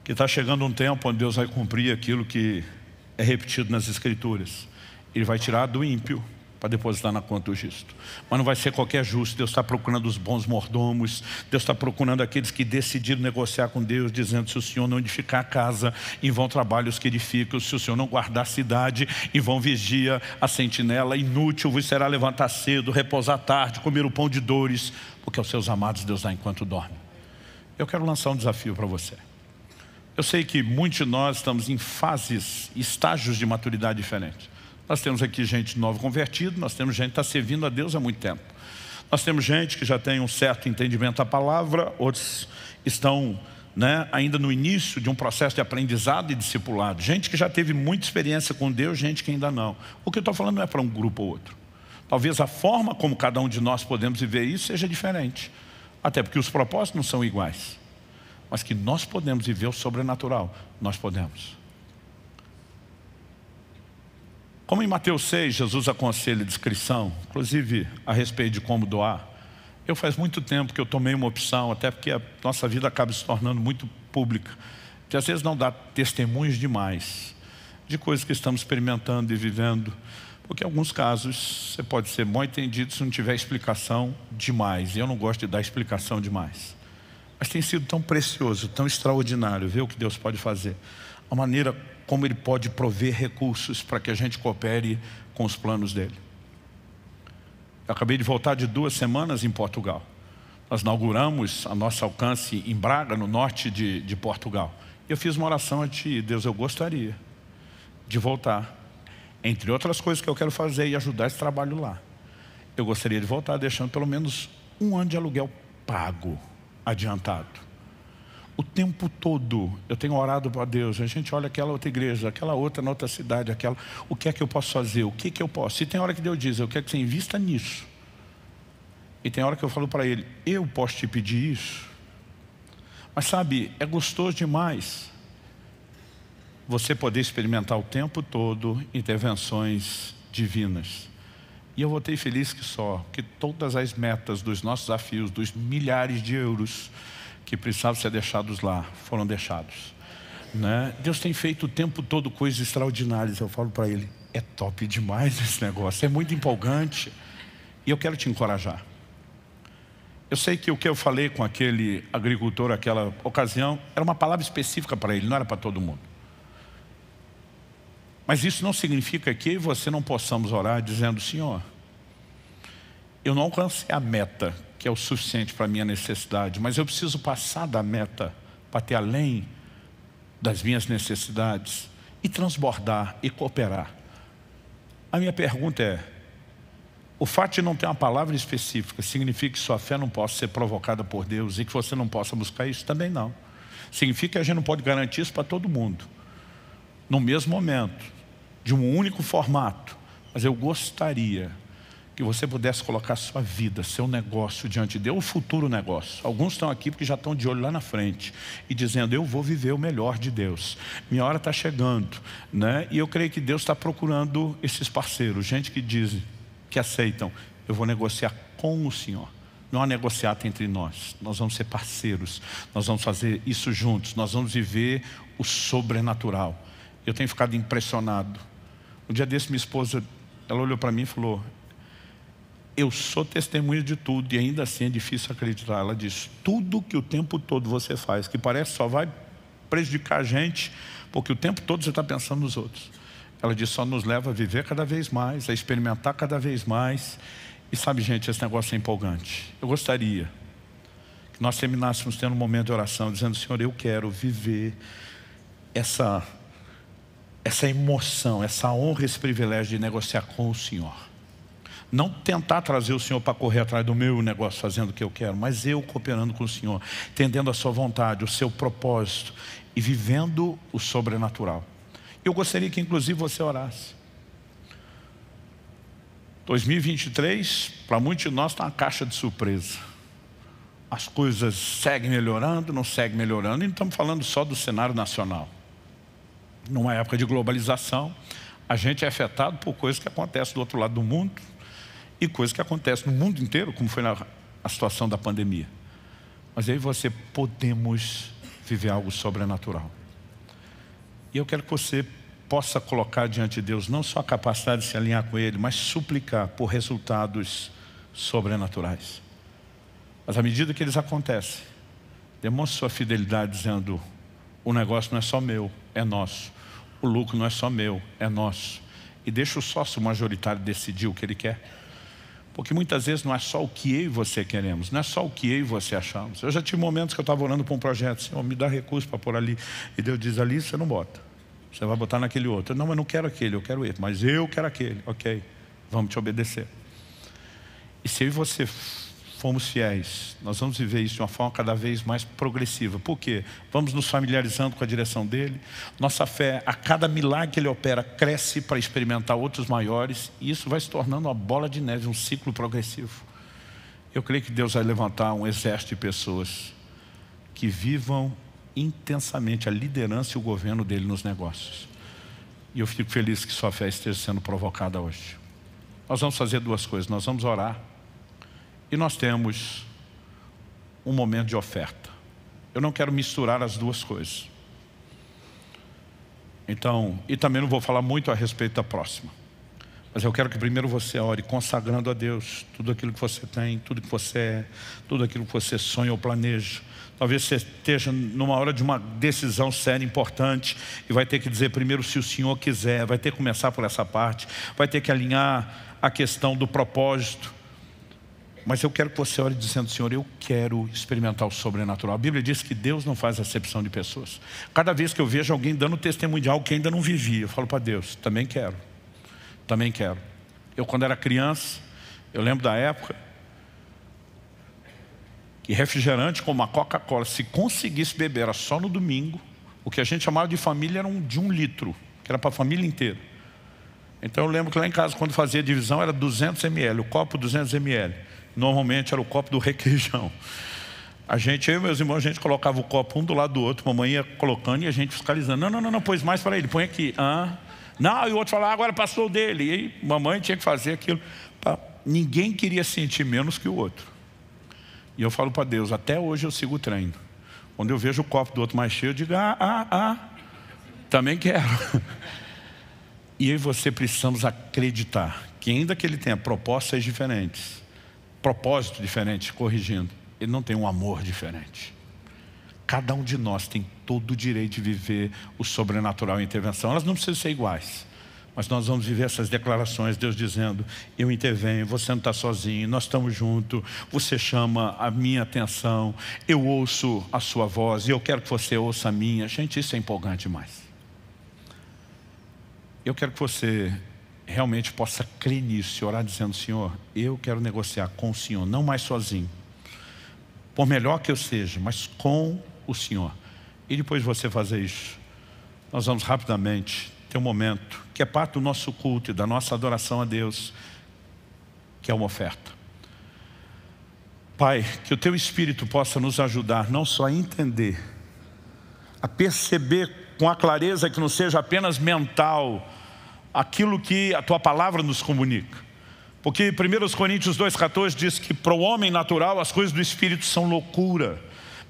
[SPEAKER 1] que está chegando um tempo onde Deus vai cumprir aquilo que é repetido nas Escrituras. Ele vai tirar do ímpio para depositar na conta o justo. Mas não vai ser qualquer justo. Deus está procurando os bons mordomos. Deus está procurando aqueles que decidiram negociar com Deus, dizendo: se o Senhor não edificar a casa, em vão trabalho os que edificam. Se o Senhor não guardar a cidade, em vão vigia a sentinela. Inútil vos será levantar cedo, repousar tarde, comer o pão de dores, porque aos seus amados Deus dá enquanto dorme. Eu quero lançar um desafio para você. Eu sei que muitos de nós estamos em fases, estágios de maturidade diferentes. Nós temos aqui gente nova convertida, nós temos gente que está servindo a Deus há muito tempo. Nós temos gente que já tem um certo entendimento da palavra, outros estão né, ainda no início de um processo de aprendizado e discipulado. Gente que já teve muita experiência com Deus, gente que ainda não. O que eu estou falando não é para um grupo ou outro. Talvez a forma como cada um de nós podemos viver isso seja diferente. Até porque os propósitos não são iguais. Mas que nós podemos viver o sobrenatural. Nós podemos. Como em Mateus 6, Jesus aconselha descrição, inclusive a respeito de como doar. Eu faz muito tempo que eu tomei uma opção, até porque a nossa vida acaba se tornando muito pública, que às vezes não dá testemunhos demais de coisas que estamos experimentando e vivendo, porque em alguns casos você pode ser mal entendido se não tiver explicação demais, e eu não gosto de dar explicação demais. Mas tem sido tão precioso, tão extraordinário ver o que Deus pode fazer. A maneira como Ele pode prover recursos para que a gente coopere com os planos dEle. Eu acabei de voltar de duas semanas em Portugal. Nós inauguramos a nosso alcance em Braga, no norte de, de Portugal. E eu fiz uma oração a Ti, Deus, eu gostaria de voltar. Entre outras coisas que eu quero fazer e ajudar esse trabalho lá. Eu gostaria de voltar deixando pelo menos um ano de aluguel pago, adiantado o tempo todo eu tenho orado para Deus. A gente olha aquela outra igreja, aquela outra na outra cidade, aquela. O que é que eu posso fazer? O que é que eu posso? Se tem hora que Deus diz, eu quero que você invista nisso. E tem hora que eu falo para Ele, eu posso te pedir isso. Mas sabe, é gostoso demais você poder experimentar o tempo todo intervenções divinas. E eu voltei feliz que só, que todas as metas dos nossos desafios, dos milhares de euros que precisavam ser deixados lá, foram deixados. Né? Deus tem feito o tempo todo coisas extraordinárias. Eu falo para ele: é top demais esse negócio, é muito empolgante. E eu quero te encorajar. Eu sei que o que eu falei com aquele agricultor naquela ocasião era uma palavra específica para ele, não era para todo mundo. Mas isso não significa que você não possamos orar dizendo: Senhor, eu não alcancei a meta que é o suficiente para a minha necessidade, mas eu preciso passar da meta para ter além das minhas necessidades e transbordar e cooperar. A minha pergunta é, o fato de não ter uma palavra específica significa que sua fé não possa ser provocada por Deus e que você não possa buscar isso? Também não. Significa que a gente não pode garantir isso para todo mundo. No mesmo momento, de um único formato. Mas eu gostaria que você pudesse colocar sua vida, seu negócio diante de Deus, o futuro negócio. Alguns estão aqui porque já estão de olho lá na frente e dizendo: Eu vou viver o melhor de Deus, minha hora está chegando. Né? E eu creio que Deus está procurando esses parceiros, gente que diz, que aceitam: Eu vou negociar com o Senhor não há negociata entre nós, nós vamos ser parceiros, nós vamos fazer isso juntos, nós vamos viver o sobrenatural. Eu tenho ficado impressionado. Um dia desse, minha esposa, ela olhou para mim e falou: eu sou testemunha de tudo e ainda assim é difícil acreditar. Ela diz: tudo que o tempo todo você faz, que parece só vai prejudicar a gente, porque o tempo todo você está pensando nos outros. Ela diz: só nos leva a viver cada vez mais, a experimentar cada vez mais. E sabe, gente, esse negócio é empolgante. Eu gostaria que nós terminássemos tendo um momento de oração, dizendo: Senhor, eu quero viver essa essa emoção, essa honra, esse privilégio de negociar com o Senhor. Não tentar trazer o Senhor para correr atrás do meu negócio fazendo o que eu quero, mas eu cooperando com o Senhor, tendendo a sua vontade, o seu propósito e vivendo o sobrenatural. Eu gostaria que inclusive você orasse. 2023, para muitos de nós, está uma caixa de surpresa. As coisas seguem melhorando, não seguem melhorando, e não estamos falando só do cenário nacional. Numa época de globalização, a gente é afetado por coisas que acontecem do outro lado do mundo, e coisa que acontece no mundo inteiro, como foi na a situação da pandemia. Mas aí você podemos viver algo sobrenatural. E eu quero que você possa colocar diante de Deus não só a capacidade de se alinhar com Ele, mas suplicar por resultados sobrenaturais. Mas à medida que eles acontecem, demonstre sua fidelidade dizendo: o negócio não é só meu, é nosso. O lucro não é só meu, é nosso. E deixa o sócio majoritário decidir o que ele quer. Porque muitas vezes não é só o que eu e você queremos, não é só o que eu e você achamos. Eu já tive momentos que eu estava orando para um projeto, Senhor, me dá recurso para pôr ali. E Deus diz, ali você não bota. Você vai botar naquele outro. Não, eu não quero aquele, eu quero ele. Mas eu quero aquele. Ok, vamos te obedecer. E se eu e você fomos fiéis. Nós vamos viver isso de uma forma cada vez mais progressiva. Por quê? Vamos nos familiarizando com a direção dele. Nossa fé, a cada milagre que ele opera, cresce para experimentar outros maiores. E isso vai se tornando uma bola de neve, um ciclo progressivo. Eu creio que Deus vai levantar um exército de pessoas que vivam intensamente a liderança e o governo dele nos negócios. E eu fico feliz que sua fé esteja sendo provocada hoje. Nós vamos fazer duas coisas. Nós vamos orar e nós temos um momento de oferta. Eu não quero misturar as duas coisas. Então, e também não vou falar muito a respeito da próxima. Mas eu quero que primeiro você ore consagrando a Deus tudo aquilo que você tem, tudo que você é, tudo aquilo que você sonha ou planeja. Talvez você esteja numa hora de uma decisão séria, importante, e vai ter que dizer primeiro se o Senhor quiser, vai ter que começar por essa parte, vai ter que alinhar a questão do propósito mas eu quero que você olhe dizendo, Senhor, eu quero experimentar o sobrenatural. A Bíblia diz que Deus não faz acepção de pessoas. Cada vez que eu vejo alguém dando testemunho de algo que ainda não vivia, eu falo para Deus, também quero, também quero. Eu quando era criança, eu lembro da época, que refrigerante como a Coca-Cola, se conseguisse beber, era só no domingo, o que a gente chamava de família era um, de um litro, que era para a família inteira. Então eu lembro que lá em casa, quando fazia divisão, era 200 ml, o copo 200 ml normalmente era o copo do requeijão. A gente, eu e meus irmãos, a gente colocava o copo um do lado do outro, mamãe ia colocando e a gente fiscalizando. Não, não, não, não, pôs mais para ele, põe aqui. Ah. Não, e o outro falava, ah, agora passou o dele. E aí, mamãe tinha que fazer aquilo. Ninguém queria sentir menos que o outro. E eu falo para Deus, até hoje eu sigo o treino. Quando eu vejo o copo do outro mais cheio, eu digo, ah, ah, ah, também quero. <laughs> E eu e você precisamos acreditar que ainda que ele tenha propostas diferentes, propósito diferente, corrigindo. Ele não tem um amor diferente. Cada um de nós tem todo o direito de viver o sobrenatural e a intervenção. Elas não precisam ser iguais. Mas nós vamos viver essas declarações, Deus dizendo, eu intervenho, você não está sozinho, nós estamos juntos, você chama a minha atenção, eu ouço a sua voz e eu quero que você ouça a minha. Gente, isso é empolgante demais. Eu quero que você realmente possa crer nisso e orar dizendo: Senhor, eu quero negociar com o Senhor, não mais sozinho, por melhor que eu seja, mas com o Senhor. E depois você fazer isso, nós vamos rapidamente ter um momento que é parte do nosso culto e da nossa adoração a Deus, que é uma oferta. Pai, que o teu Espírito possa nos ajudar não só a entender, a perceber com a clareza que não seja apenas mental, aquilo que a tua palavra nos comunica. Porque 1 Coríntios 2,14 diz que para o homem natural as coisas do Espírito são loucura,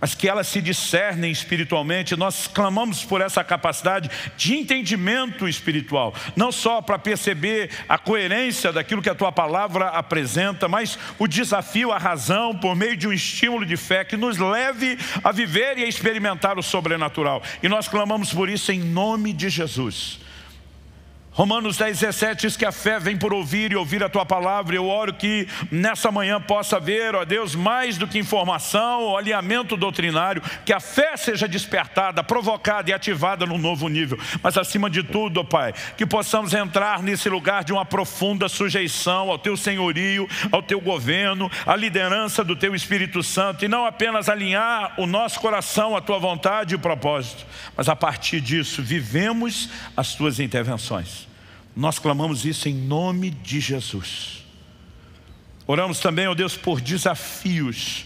[SPEAKER 1] mas que elas se discernem espiritualmente. Nós clamamos por essa capacidade de entendimento espiritual, não só para perceber a coerência daquilo que a tua palavra apresenta, mas o desafio à razão por meio de um estímulo de fé que nos leve a viver e a experimentar o sobrenatural. E nós clamamos por isso em nome de Jesus Romanos 10, 17 diz que a fé vem por ouvir e ouvir a tua palavra. Eu oro que nessa manhã possa haver, ó Deus, mais do que informação, ó, alinhamento doutrinário, que a fé seja despertada, provocada e ativada num novo nível. Mas acima de tudo, ó Pai, que possamos entrar nesse lugar de uma profunda sujeição ao teu senhorio, ao teu governo, à liderança do teu Espírito Santo e não apenas alinhar o nosso coração à tua vontade e propósito, mas a partir disso vivemos as tuas intervenções. Nós clamamos isso em nome de Jesus. Oramos também, ó Deus, por desafios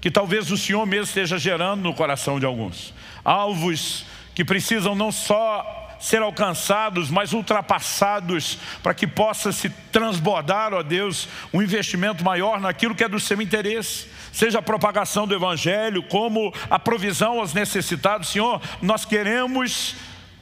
[SPEAKER 1] que talvez o Senhor mesmo esteja gerando no coração de alguns. Alvos que precisam não só ser alcançados, mas ultrapassados, para que possa se transbordar, ó Deus, um investimento maior naquilo que é do seu interesse, seja a propagação do Evangelho, como a provisão aos necessitados. Senhor, nós queremos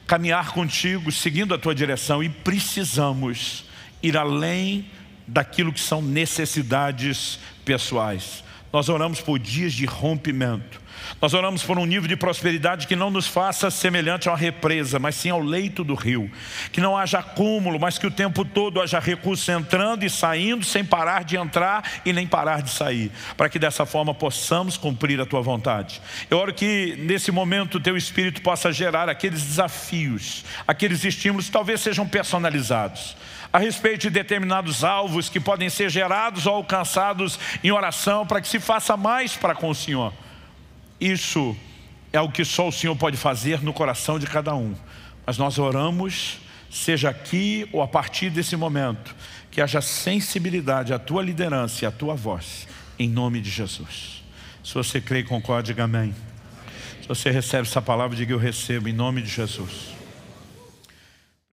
[SPEAKER 1] caminhar contigo, seguindo a tua direção e precisamos ir além daquilo que são necessidades pessoais. Nós oramos por dias de rompimento, nós oramos por um nível de prosperidade que não nos faça semelhante a uma represa, mas sim ao leito do rio. Que não haja acúmulo, mas que o tempo todo haja recurso entrando e saindo, sem parar de entrar e nem parar de sair. Para que dessa forma possamos cumprir a tua vontade. Eu oro que nesse momento o teu espírito possa gerar aqueles desafios, aqueles estímulos que talvez sejam personalizados a respeito de determinados alvos que podem ser gerados ou alcançados em oração para que se faça mais para com o Senhor. Isso é o que só o Senhor pode fazer no coração de cada um. Mas nós oramos, seja aqui ou a partir desse momento, que haja sensibilidade à tua liderança e à tua voz, em nome de Jesus. Se você crê e concorda, diga amém. Se você recebe essa palavra, diga eu recebo, em nome de Jesus.